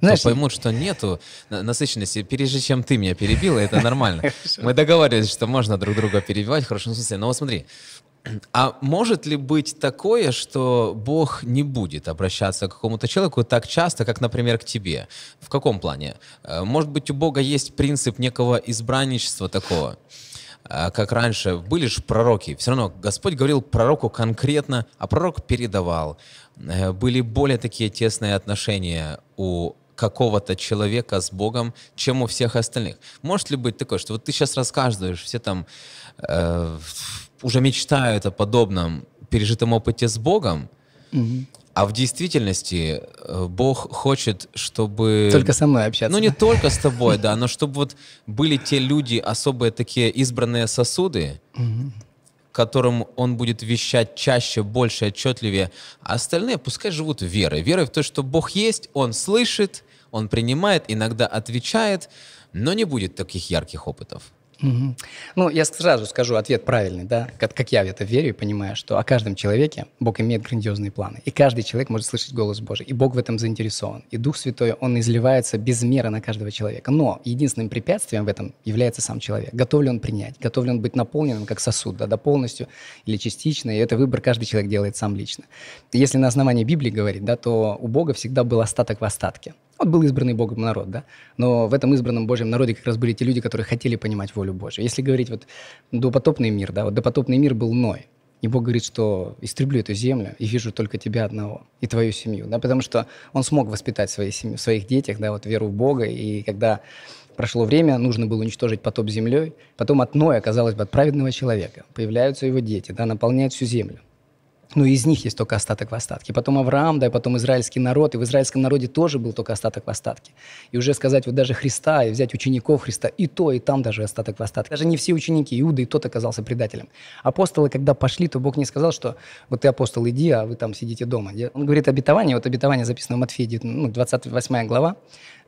Знаешь, то поймут, что нету насыщенности. Прежде чем ты меня перебила, это нормально. (laughs) Мы договаривались, что можно друг друга перебивать, в хорошем смысле. Но вот смотри, а может ли быть такое, что Бог не будет обращаться к какому-то человеку так часто, как, например, к тебе? В каком плане? Э, может быть, у Бога есть принцип некого избранничества такого? Э, как раньше, были же пророки. Все равно Господь говорил пророку конкретно, а пророк передавал. Э, были более такие тесные отношения у какого-то человека с Богом, чем у всех остальных. Может ли быть такое, что вот ты сейчас рассказываешь, все там э, уже мечтают о подобном пережитом опыте с Богом, угу. а в действительности э, Бог хочет, чтобы... Только со мной общаться. Ну, не только с тобой, (laughs) да, но чтобы вот были те люди, особые такие избранные сосуды, угу которым он будет вещать чаще, больше, отчетливее. А остальные пускай живут верой. Верой в то, что Бог есть, Он слышит, Он принимает, иногда отвечает, но не будет таких ярких опытов. Угу. Ну, я сразу скажу ответ правильный, да, как, как я в это верю и понимаю, что о каждом человеке Бог имеет грандиозные планы, и каждый человек может слышать голос Божий, и Бог в этом заинтересован, и Дух Святой, Он изливается без меры на каждого человека, но единственным препятствием в этом является сам человек. Готов ли он принять, готов ли он быть наполненным как сосуд, да, да полностью или частично, и это выбор каждый человек делает сам лично. если на основании Библии говорить, да, то у Бога всегда был остаток в остатке. Вот был избранный Богом народ, да? Но в этом избранном Божьем народе как раз были те люди, которые хотели понимать волю Божью. Если говорить вот допотопный мир, да, вот допотопный мир был Ной. И Бог говорит, что истреблю эту землю и вижу только тебя одного и твою семью, да, потому что он смог воспитать свои семьи, в своих детях, да, вот веру в Бога, и когда прошло время, нужно было уничтожить потоп землей, потом от Ноя, казалось бы, от праведного человека появляются его дети, да, наполняют всю землю но ну, из них есть только остаток в остатке. Потом Авраам, да, и потом израильский народ, и в израильском народе тоже был только остаток в остатке. И уже сказать вот даже Христа, и взять учеников Христа, и то, и там даже остаток в остатке. Даже не все ученики, Иуда и тот оказался предателем. Апостолы, когда пошли, то Бог не сказал, что вот ты апостол, иди, а вы там сидите дома. Он говорит обетование, вот обетование записано в Матфея, ну, 28 глава,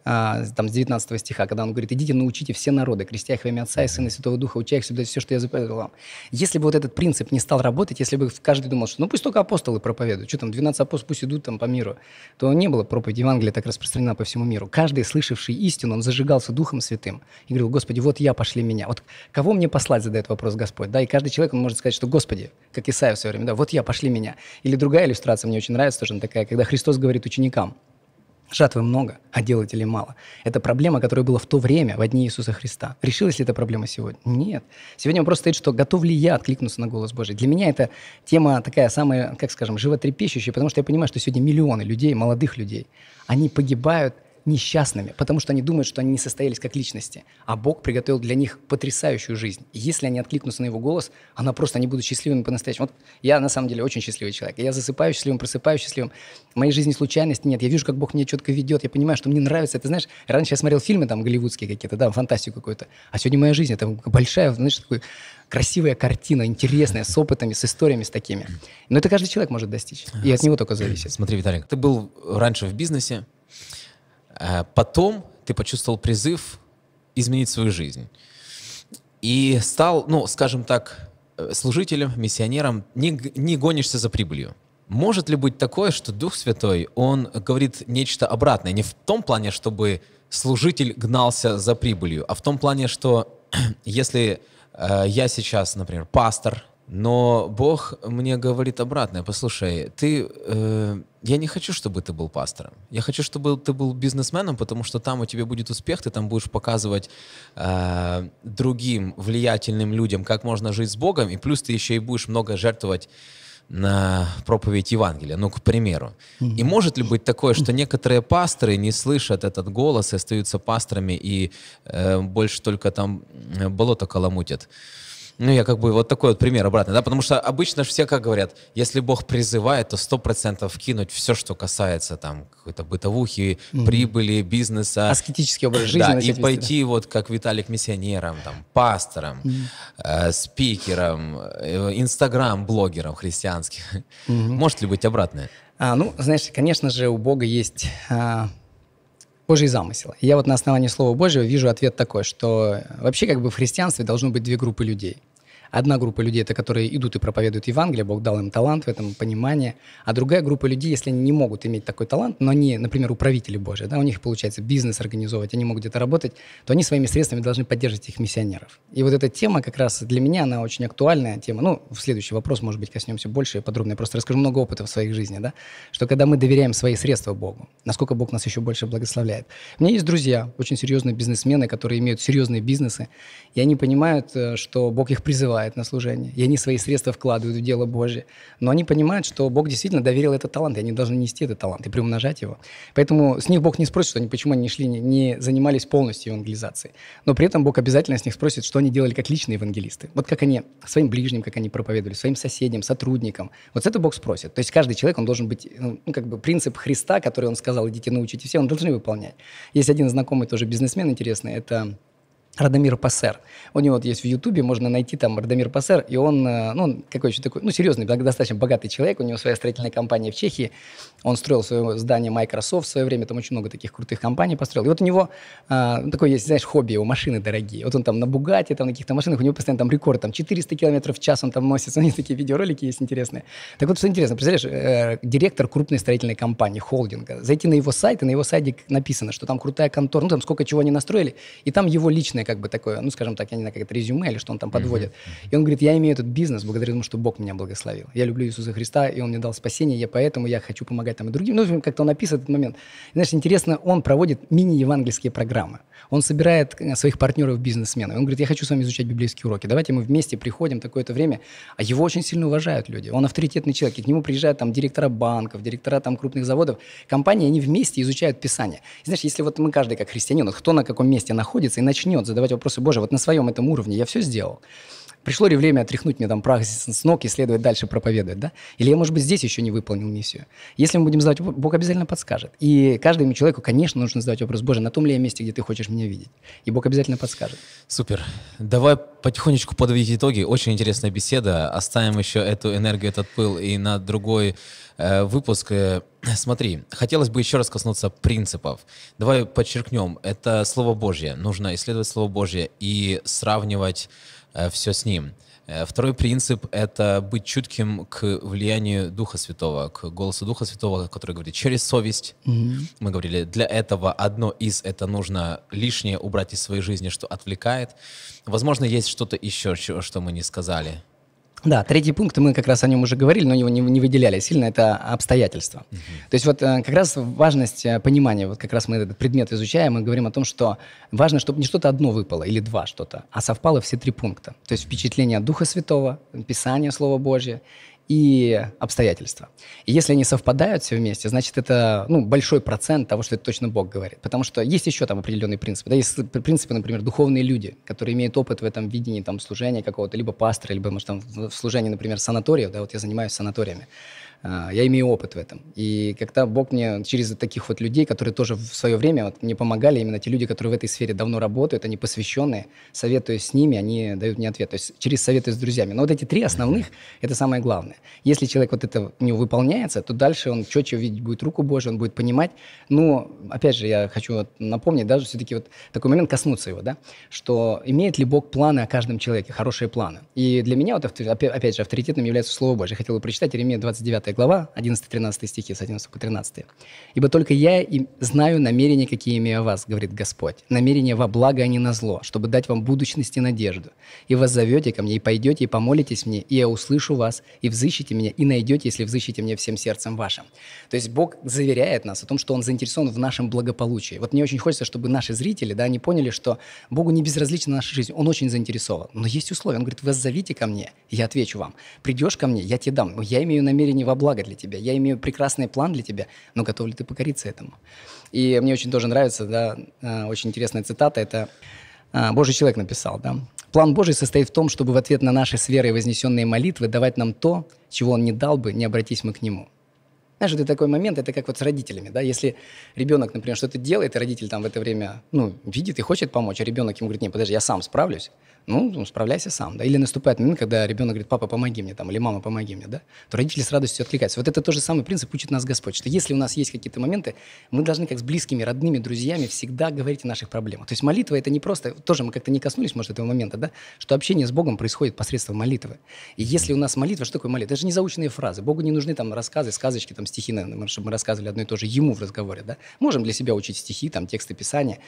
а, там, с 19 стиха, когда он говорит, идите научите все народы, крестя их во имя Отца и Сына и Святого Духа, уча их сюда все, что я заповедовал вам. Если бы вот этот принцип не стал работать, если бы каждый думал, что ну пусть только апостолы проповедуют, что там 12 апостолов пусть идут там по миру, то не было проповеди Евангелия так распространена по всему миру. Каждый, слышавший истину, он зажигался Духом Святым и говорил, Господи, вот я, пошли меня. Вот кого мне послать, задает вопрос Господь, да, и каждый человек, он может сказать, что Господи, как Исаия в свое время, да, вот я, пошли меня. Или другая иллюстрация мне очень нравится тоже, такая, когда Христос говорит ученикам, Жатвы много, а делателей мало. Это проблема, которая была в то время, в одни Иисуса Христа. Решилась ли эта проблема сегодня? Нет. Сегодня вопрос стоит, что готов ли я откликнуться на голос Божий. Для меня это тема такая самая, как скажем, животрепещущая, потому что я понимаю, что сегодня миллионы людей, молодых людей, они погибают – несчастными, потому что они думают, что они не состоялись как личности, а Бог приготовил для них потрясающую жизнь. И если они откликнутся на его голос, она просто, они будут счастливыми по-настоящему. Вот я на самом деле очень счастливый человек. Я засыпаю счастливым, просыпаюсь счастливым. В моей жизни случайности нет. Я вижу, как Бог меня четко ведет. Я понимаю, что мне нравится. Это знаешь, раньше я смотрел фильмы там голливудские какие-то, да, фантастику какую-то. А сегодня моя жизнь, это большая, знаешь, такой красивая картина, интересная, с опытами, с историями, с такими. Но это каждый человек может достичь. И от него только зависит. Смотри, Виталик, ты был раньше в бизнесе, Э, потом ты почувствовал призыв изменить свою жизнь. И стал, ну, скажем так, э, служителем, миссионером, не, не гонишься за прибылью. Может ли быть такое, что Дух Святой, он говорит нечто обратное, не в том плане, чтобы служитель гнался за прибылью, а в том плане, что (clears throat) если э, я сейчас, например, пастор, но Бог мне говорит обратное. Послушай, ты, э, я не хочу, чтобы ты был пастором. Я хочу, чтобы ты был бизнесменом, потому что там у тебя будет успех, ты там будешь показывать э, другим влиятельным людям, как можно жить с Богом, и плюс ты еще и будешь много жертвовать на проповедь Евангелия, ну, к примеру. И может ли быть такое, что некоторые пасторы не слышат этот голос и остаются пасторами и э, больше только там э, болото коломутят? Ну, я как бы вот такой вот пример обратный, да, потому что обычно же все как говорят, если Бог призывает, то сто процентов кинуть все, что касается там какой-то бытовухи, mm-hmm. прибыли, бизнеса. Аскетический образ жизни. Да, и пойти да. вот как Виталик миссионером, там, пастором, mm-hmm. э, спикером, э, инстаграм-блогером христианским. Mm-hmm. Может ли быть обратное? А, ну, знаешь, конечно же, у Бога есть а, Божий замысел. я вот на основании Слова Божьего вижу ответ такой, что вообще как бы в христианстве должно быть две группы людей. Одна группа людей — это которые идут и проповедуют Евангелие, Бог дал им талант в этом понимании. А другая группа людей, если они не могут иметь такой талант, но они, например, управители Божьи, да, у них получается бизнес организовывать, они могут где-то работать, то они своими средствами должны поддерживать их миссионеров. И вот эта тема как раз для меня, она очень актуальная тема. Ну, в следующий вопрос, может быть, коснемся больше и подробно. Я просто расскажу много опыта в своей жизни, да, что когда мы доверяем свои средства Богу, насколько Бог нас еще больше благословляет. У меня есть друзья, очень серьезные бизнесмены, которые имеют серьезные бизнесы, и они понимают, э, что Бог их призывает посылает на служение, и они свои средства вкладывают в дело Божье. Но они понимают, что Бог действительно доверил этот талант, и они должны нести этот талант и приумножать его. Поэтому с них Бог не спросит, что они почему они шли, не, не занимались полностью евангелизацией. Но при этом Бог обязательно с них спросит, что они делали как личные евангелисты. Вот как они своим ближним, как они проповедовали, своим соседям, сотрудникам. Вот это Бог спросит. То есть каждый человек, он должен быть, ну, ну как бы принцип Христа, который он сказал, идите научите все, он должен выполнять. Есть один знакомый тоже бизнесмен интересный, это Радомир Пассер. У него вот есть в Ютубе, можно найти там Радомир Пассер, и он, э, ну, какой еще такой, ну, серьезный, достаточно богатый человек, у него своя строительная компания в Чехии, он строил свое здание Microsoft в свое время, там очень много таких крутых компаний построил. И вот у него а, ну, такое есть, знаешь, хобби, его машины дорогие. Вот он там на Бугате, там на каких-то машинах, у него постоянно там рекорд, там 400 километров в час он там носит. (laughs) У них такие видеоролики есть интересные. Так вот, что интересно, представляешь, э, директор крупной строительной компании, холдинга, зайти на его сайт, и на его сайте написано, что там крутая контора, ну там сколько чего они настроили, и там его личное как бы такое, ну скажем так, я не знаю, как это резюме или что он там подводит. И он говорит, я имею этот бизнес благодаря тому, что Бог меня благословил. Я люблю Иисуса Христа, и Он мне дал спасение, я поэтому я хочу помогать помогать там и другим. Ну, как-то он описывает этот момент. И, знаешь, интересно, он проводит мини-евангельские программы. Он собирает э, своих партнеров-бизнесменов. Он говорит, я хочу с вами изучать библейские уроки. Давайте мы вместе приходим такое-то время. А его очень сильно уважают люди. Он авторитетный человек. И к нему приезжают там директора банков, директора там крупных заводов. Компании, они вместе изучают Писание. И, знаешь, если вот мы каждый как христианин, вот кто на каком месте находится и начнет задавать вопросы, Боже, вот на своем этом уровне я все сделал. Пришло ли время отряхнуть мне там прах с ног и следовать дальше проповедовать, да? Или я, может быть, здесь еще не выполнил миссию? Если мы будем задавать Бог обязательно подскажет. И каждому человеку, конечно, нужно задать вопрос, Боже, на том ли я месте, где ты хочешь меня видеть? И Бог обязательно подскажет. Супер. Давай потихонечку подводить итоги. Очень интересная беседа. Оставим еще эту энергию, этот пыл и на другой э, выпуск. Э, смотри, хотелось бы еще раз коснуться принципов. Давай подчеркнем, это Слово Божье. Нужно исследовать Слово Божье и сравнивать Э, все с ним. Э, второй принцип — это быть чутким к влиянию Духа Святого, к голосу Духа Святого, который говорит через совесть. Mm-hmm. Мы говорили, для этого одно из — это нужно лишнее убрать из своей жизни, что отвлекает. Возможно, есть что-то еще, что мы не сказали. Да, третий пункт, мы как раз о нем уже говорили, но его не, не выделяли сильно, это обстоятельства. Угу. То есть вот э, как раз важность э, понимания, вот как раз мы этот предмет изучаем, мы говорим о том, что важно, чтобы не что-то одно выпало или два что-то, а совпало все три пункта. То есть впечатление Духа Святого, Писание, Слово Божье и обстоятельства. И если они совпадают все вместе, значит, это ну, большой процент того, что это точно Бог говорит. Потому что есть еще там определенные принципы. Да, есть э, принципы, например, духовные люди, которые имеют опыт в этом видении там, служения какого-то, либо пастора, либо, может, там, в служении, например, санаториев. Да, вот я занимаюсь санаториями. А, я имею опыт в этом. И когда Бог мне через таких вот людей, которые тоже в свое время вот мне помогали, именно те люди, которые в этой сфере давно работают, они посвященные, советую с ними, они дают мне ответ. То есть через советы с друзьями. Но вот эти три основных – это самое главное. Если человек вот это не выполняется, то дальше он четче видеть будет руку Божью, он будет понимать. Но, опять же, я хочу вот напомнить, даже все-таки вот такой момент коснуться его, да, что имеет ли Бог планы о каждом человеке, хорошие планы. И для меня вот, опять же, авторитетным является Слово Божье. Я хотел бы прочитать Еремия 29 10 глава, 11-13 стихи, с 11 по 13. «Ибо только я и знаю намерения, какие имею о вас, говорит Господь, намерения во благо, а не на зло, чтобы дать вам будущность и надежду. И вас зовете ко мне, и пойдете, и помолитесь мне, и я услышу вас, и взыщите меня, и найдете, если взыщите мне всем сердцем вашим». То есть Бог заверяет нас о том, что Он заинтересован в нашем благополучии. Вот мне очень хочется, чтобы наши зрители, да, они поняли, что Богу не безразлична наша жизнь, Он очень заинтересован. Но есть условия. Он говорит, вас зовите ко мне, я отвечу вам. Придешь ко мне, я тебе дам. Я имею намерение во благо для тебя, я имею прекрасный план для тебя, но готов ли ты покориться этому? И мне очень тоже нравится, да, э, очень интересная цитата, это э, Божий человек написал, да. План Божий состоит в том, чтобы в ответ на наши с верой вознесенные молитвы давать нам то, чего Он не дал бы, не обратись мы к Нему. Знаешь, это такой момент, это как вот с родителями, да, если ребенок, например, что-то делает, и родитель там в это время, ну, видит и хочет помочь, а ребенок ему говорит, не, подожди, я сам справлюсь, ну, ну, справляйся сам, да. Или наступает момент, когда ребенок говорит, папа, помоги мне, там, или мама, помоги мне, да, то родители с радостью откликаются. Вот это тот же самый принцип учит нас Господь, что если у нас есть какие-то моменты, мы должны как с близкими, родными, друзьями всегда говорить о наших проблемах. То есть молитва это не просто, тоже мы как-то не коснулись, может, этого момента, да, что общение с Богом происходит посредством молитвы. И если у нас молитва, что такое молитва? Это же не заученные фразы. Богу не нужны там рассказы, сказочки, там стихи, наверное, чтобы мы рассказывали одно и то же ему в разговоре, да. Можем для себя учить стихи, там, тексты Писания,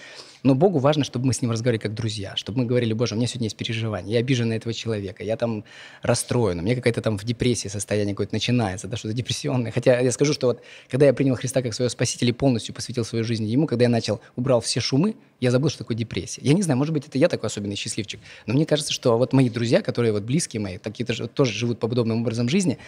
но Богу важно, чтобы мы с ним разговаривали как друзья, чтобы мы говорили, Боже, у меня сегодня есть переживания. Я обижен на этого человека, я там расстроен, у меня какая-то там в депрессии состояние какое-то начинается, да, что-то депрессионное. Хотя я скажу, что вот когда я принял Христа как своего спасителя и полностью посвятил свою жизнь ему, когда я начал, убрал все шумы, я забыл, что такое депрессия. Я не знаю, может быть, это я такой особенный счастливчик, но мне кажется, что вот мои друзья, которые вот близкие мои, такие -то, тоже живут по подобным образом жизни,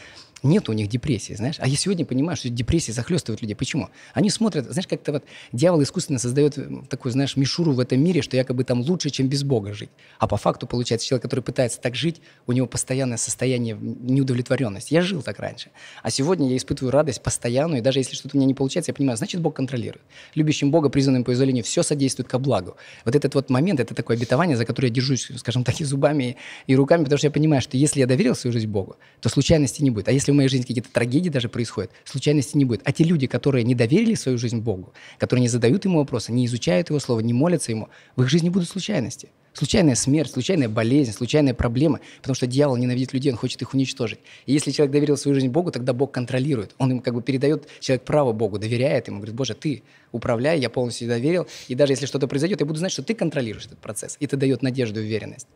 нет у них депрессии, знаешь. А я сегодня понимаю, что депрессия захлестывает людей. Почему? Они смотрят, знаешь, как-то вот дьявол искусственно создает такую, знаешь, мишуру в этом мире, что якобы там лучше, чем без Бога жить. А по факту, получается, человек, который пытается так жить, у него постоянное состояние неудовлетворенности. Я жил так раньше. А сегодня я испытываю радость постоянную, и даже если что-то у меня не получается, я понимаю, значит, Бог контролирует. Любящим Бога, призванным по изолению, все содействует ко благу. Вот этот вот момент, это такое обетование, за которое я держусь, скажем так, и зубами, и руками, потому что я понимаю, что если я доверил свою жизнь Богу, то случайности не будет. А если в моей жизни какие-то трагедии даже происходят, случайности не будет. А те люди, которые не доверили свою жизнь Богу, которые не задают ему вопросы, не изучают его слово, не молятся ему, в их жизни будут случайности. Случайная смерть, случайная болезнь, случайная проблема, потому что дьявол ненавидит людей, он хочет их уничтожить. И если человек доверил свою жизнь Богу, тогда Бог контролирует. Он им как бы передает человек право Богу, доверяет ему, говорит, Боже, ты управляй, я полностью доверил, и даже если что-то произойдет, я буду знать, что ты контролируешь этот процесс, и это дает надежду и уверенность.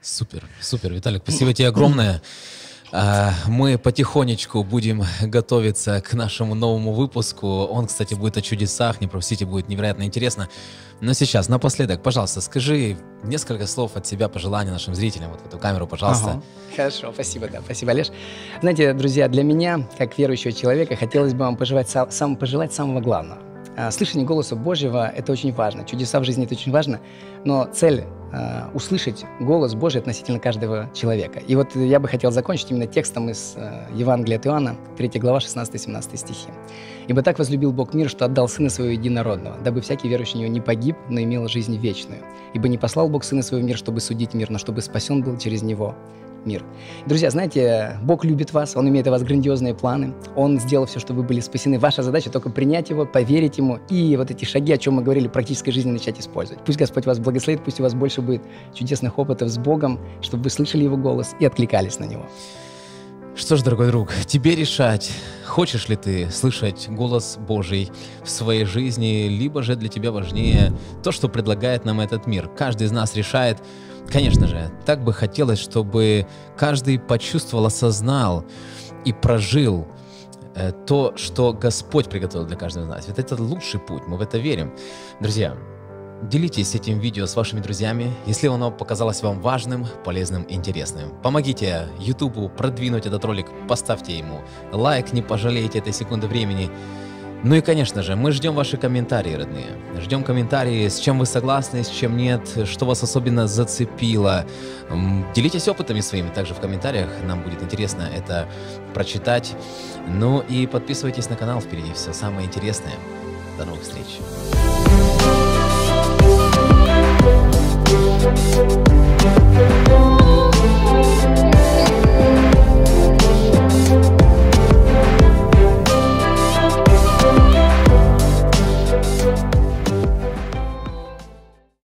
Супер, супер, Виталик, спасибо тебе огромное. А, мы потихонечку будем готовиться к нашему новому выпуску. Он, кстати, будет о чудесах, не пропустите, будет невероятно интересно. Но сейчас, напоследок, пожалуйста, скажи несколько слов от себя, пожелания нашим зрителям. Вот в эту камеру, пожалуйста. Ага. Хорошо, спасибо, да, спасибо, Олеж. Знаете, друзья, для меня, как верующего человека, хотелось бы вам пожелать, сам пожелать самого главного. А, слышание голоса Божьего – это очень важно. Чудеса в жизни – это очень важно. Но цель а, – услышать голос Божий относительно каждого человека. И вот я бы хотел закончить именно текстом из а, Евангелия от Иоанна, 3 глава, 16-17 стихи. «Ибо так возлюбил Бог мир, что отдал Сына Своего Единородного, дабы всякий верующий в Него не погиб, но имел жизнь вечную. Ибо не послал Бог Сына Своего в мир, чтобы судить мир, но чтобы спасен был через Него» мир. Друзья, знаете, Бог любит вас, Он имеет у вас грандиозные планы, Он сделал все, чтобы вы были спасены. Ваша задача только принять Его, поверить Ему и вот эти шаги, о чем мы говорили, в практической жизни начать использовать. Пусть Господь вас благословит, пусть у вас больше будет чудесных опытов с Богом, чтобы вы слышали Его голос и откликались на Него. Что ж, дорогой друг, тебе решать, хочешь ли ты слышать голос Божий в своей жизни, либо же для тебя важнее то, что предлагает нам этот мир. Каждый из нас решает, конечно же, так бы хотелось, чтобы каждый почувствовал, осознал и прожил э, то, что Господь приготовил для каждого из нас. Ведь это лучший путь, мы в это верим. Друзья, Делитесь этим видео с вашими друзьями, если оно показалось вам важным, полезным, интересным. Помогите YouTube продвинуть этот ролик, поставьте ему лайк, не пожалеете этой секунды времени. Ну и, конечно же, мы ждем ваши комментарии, родные. Ждем комментарии, с чем вы согласны, с чем нет, что вас особенно зацепило. Делитесь опытами своими также в комментариях, нам будет интересно это прочитать. Ну и подписывайтесь на канал, впереди все самое интересное. До новых встреч! Thank you.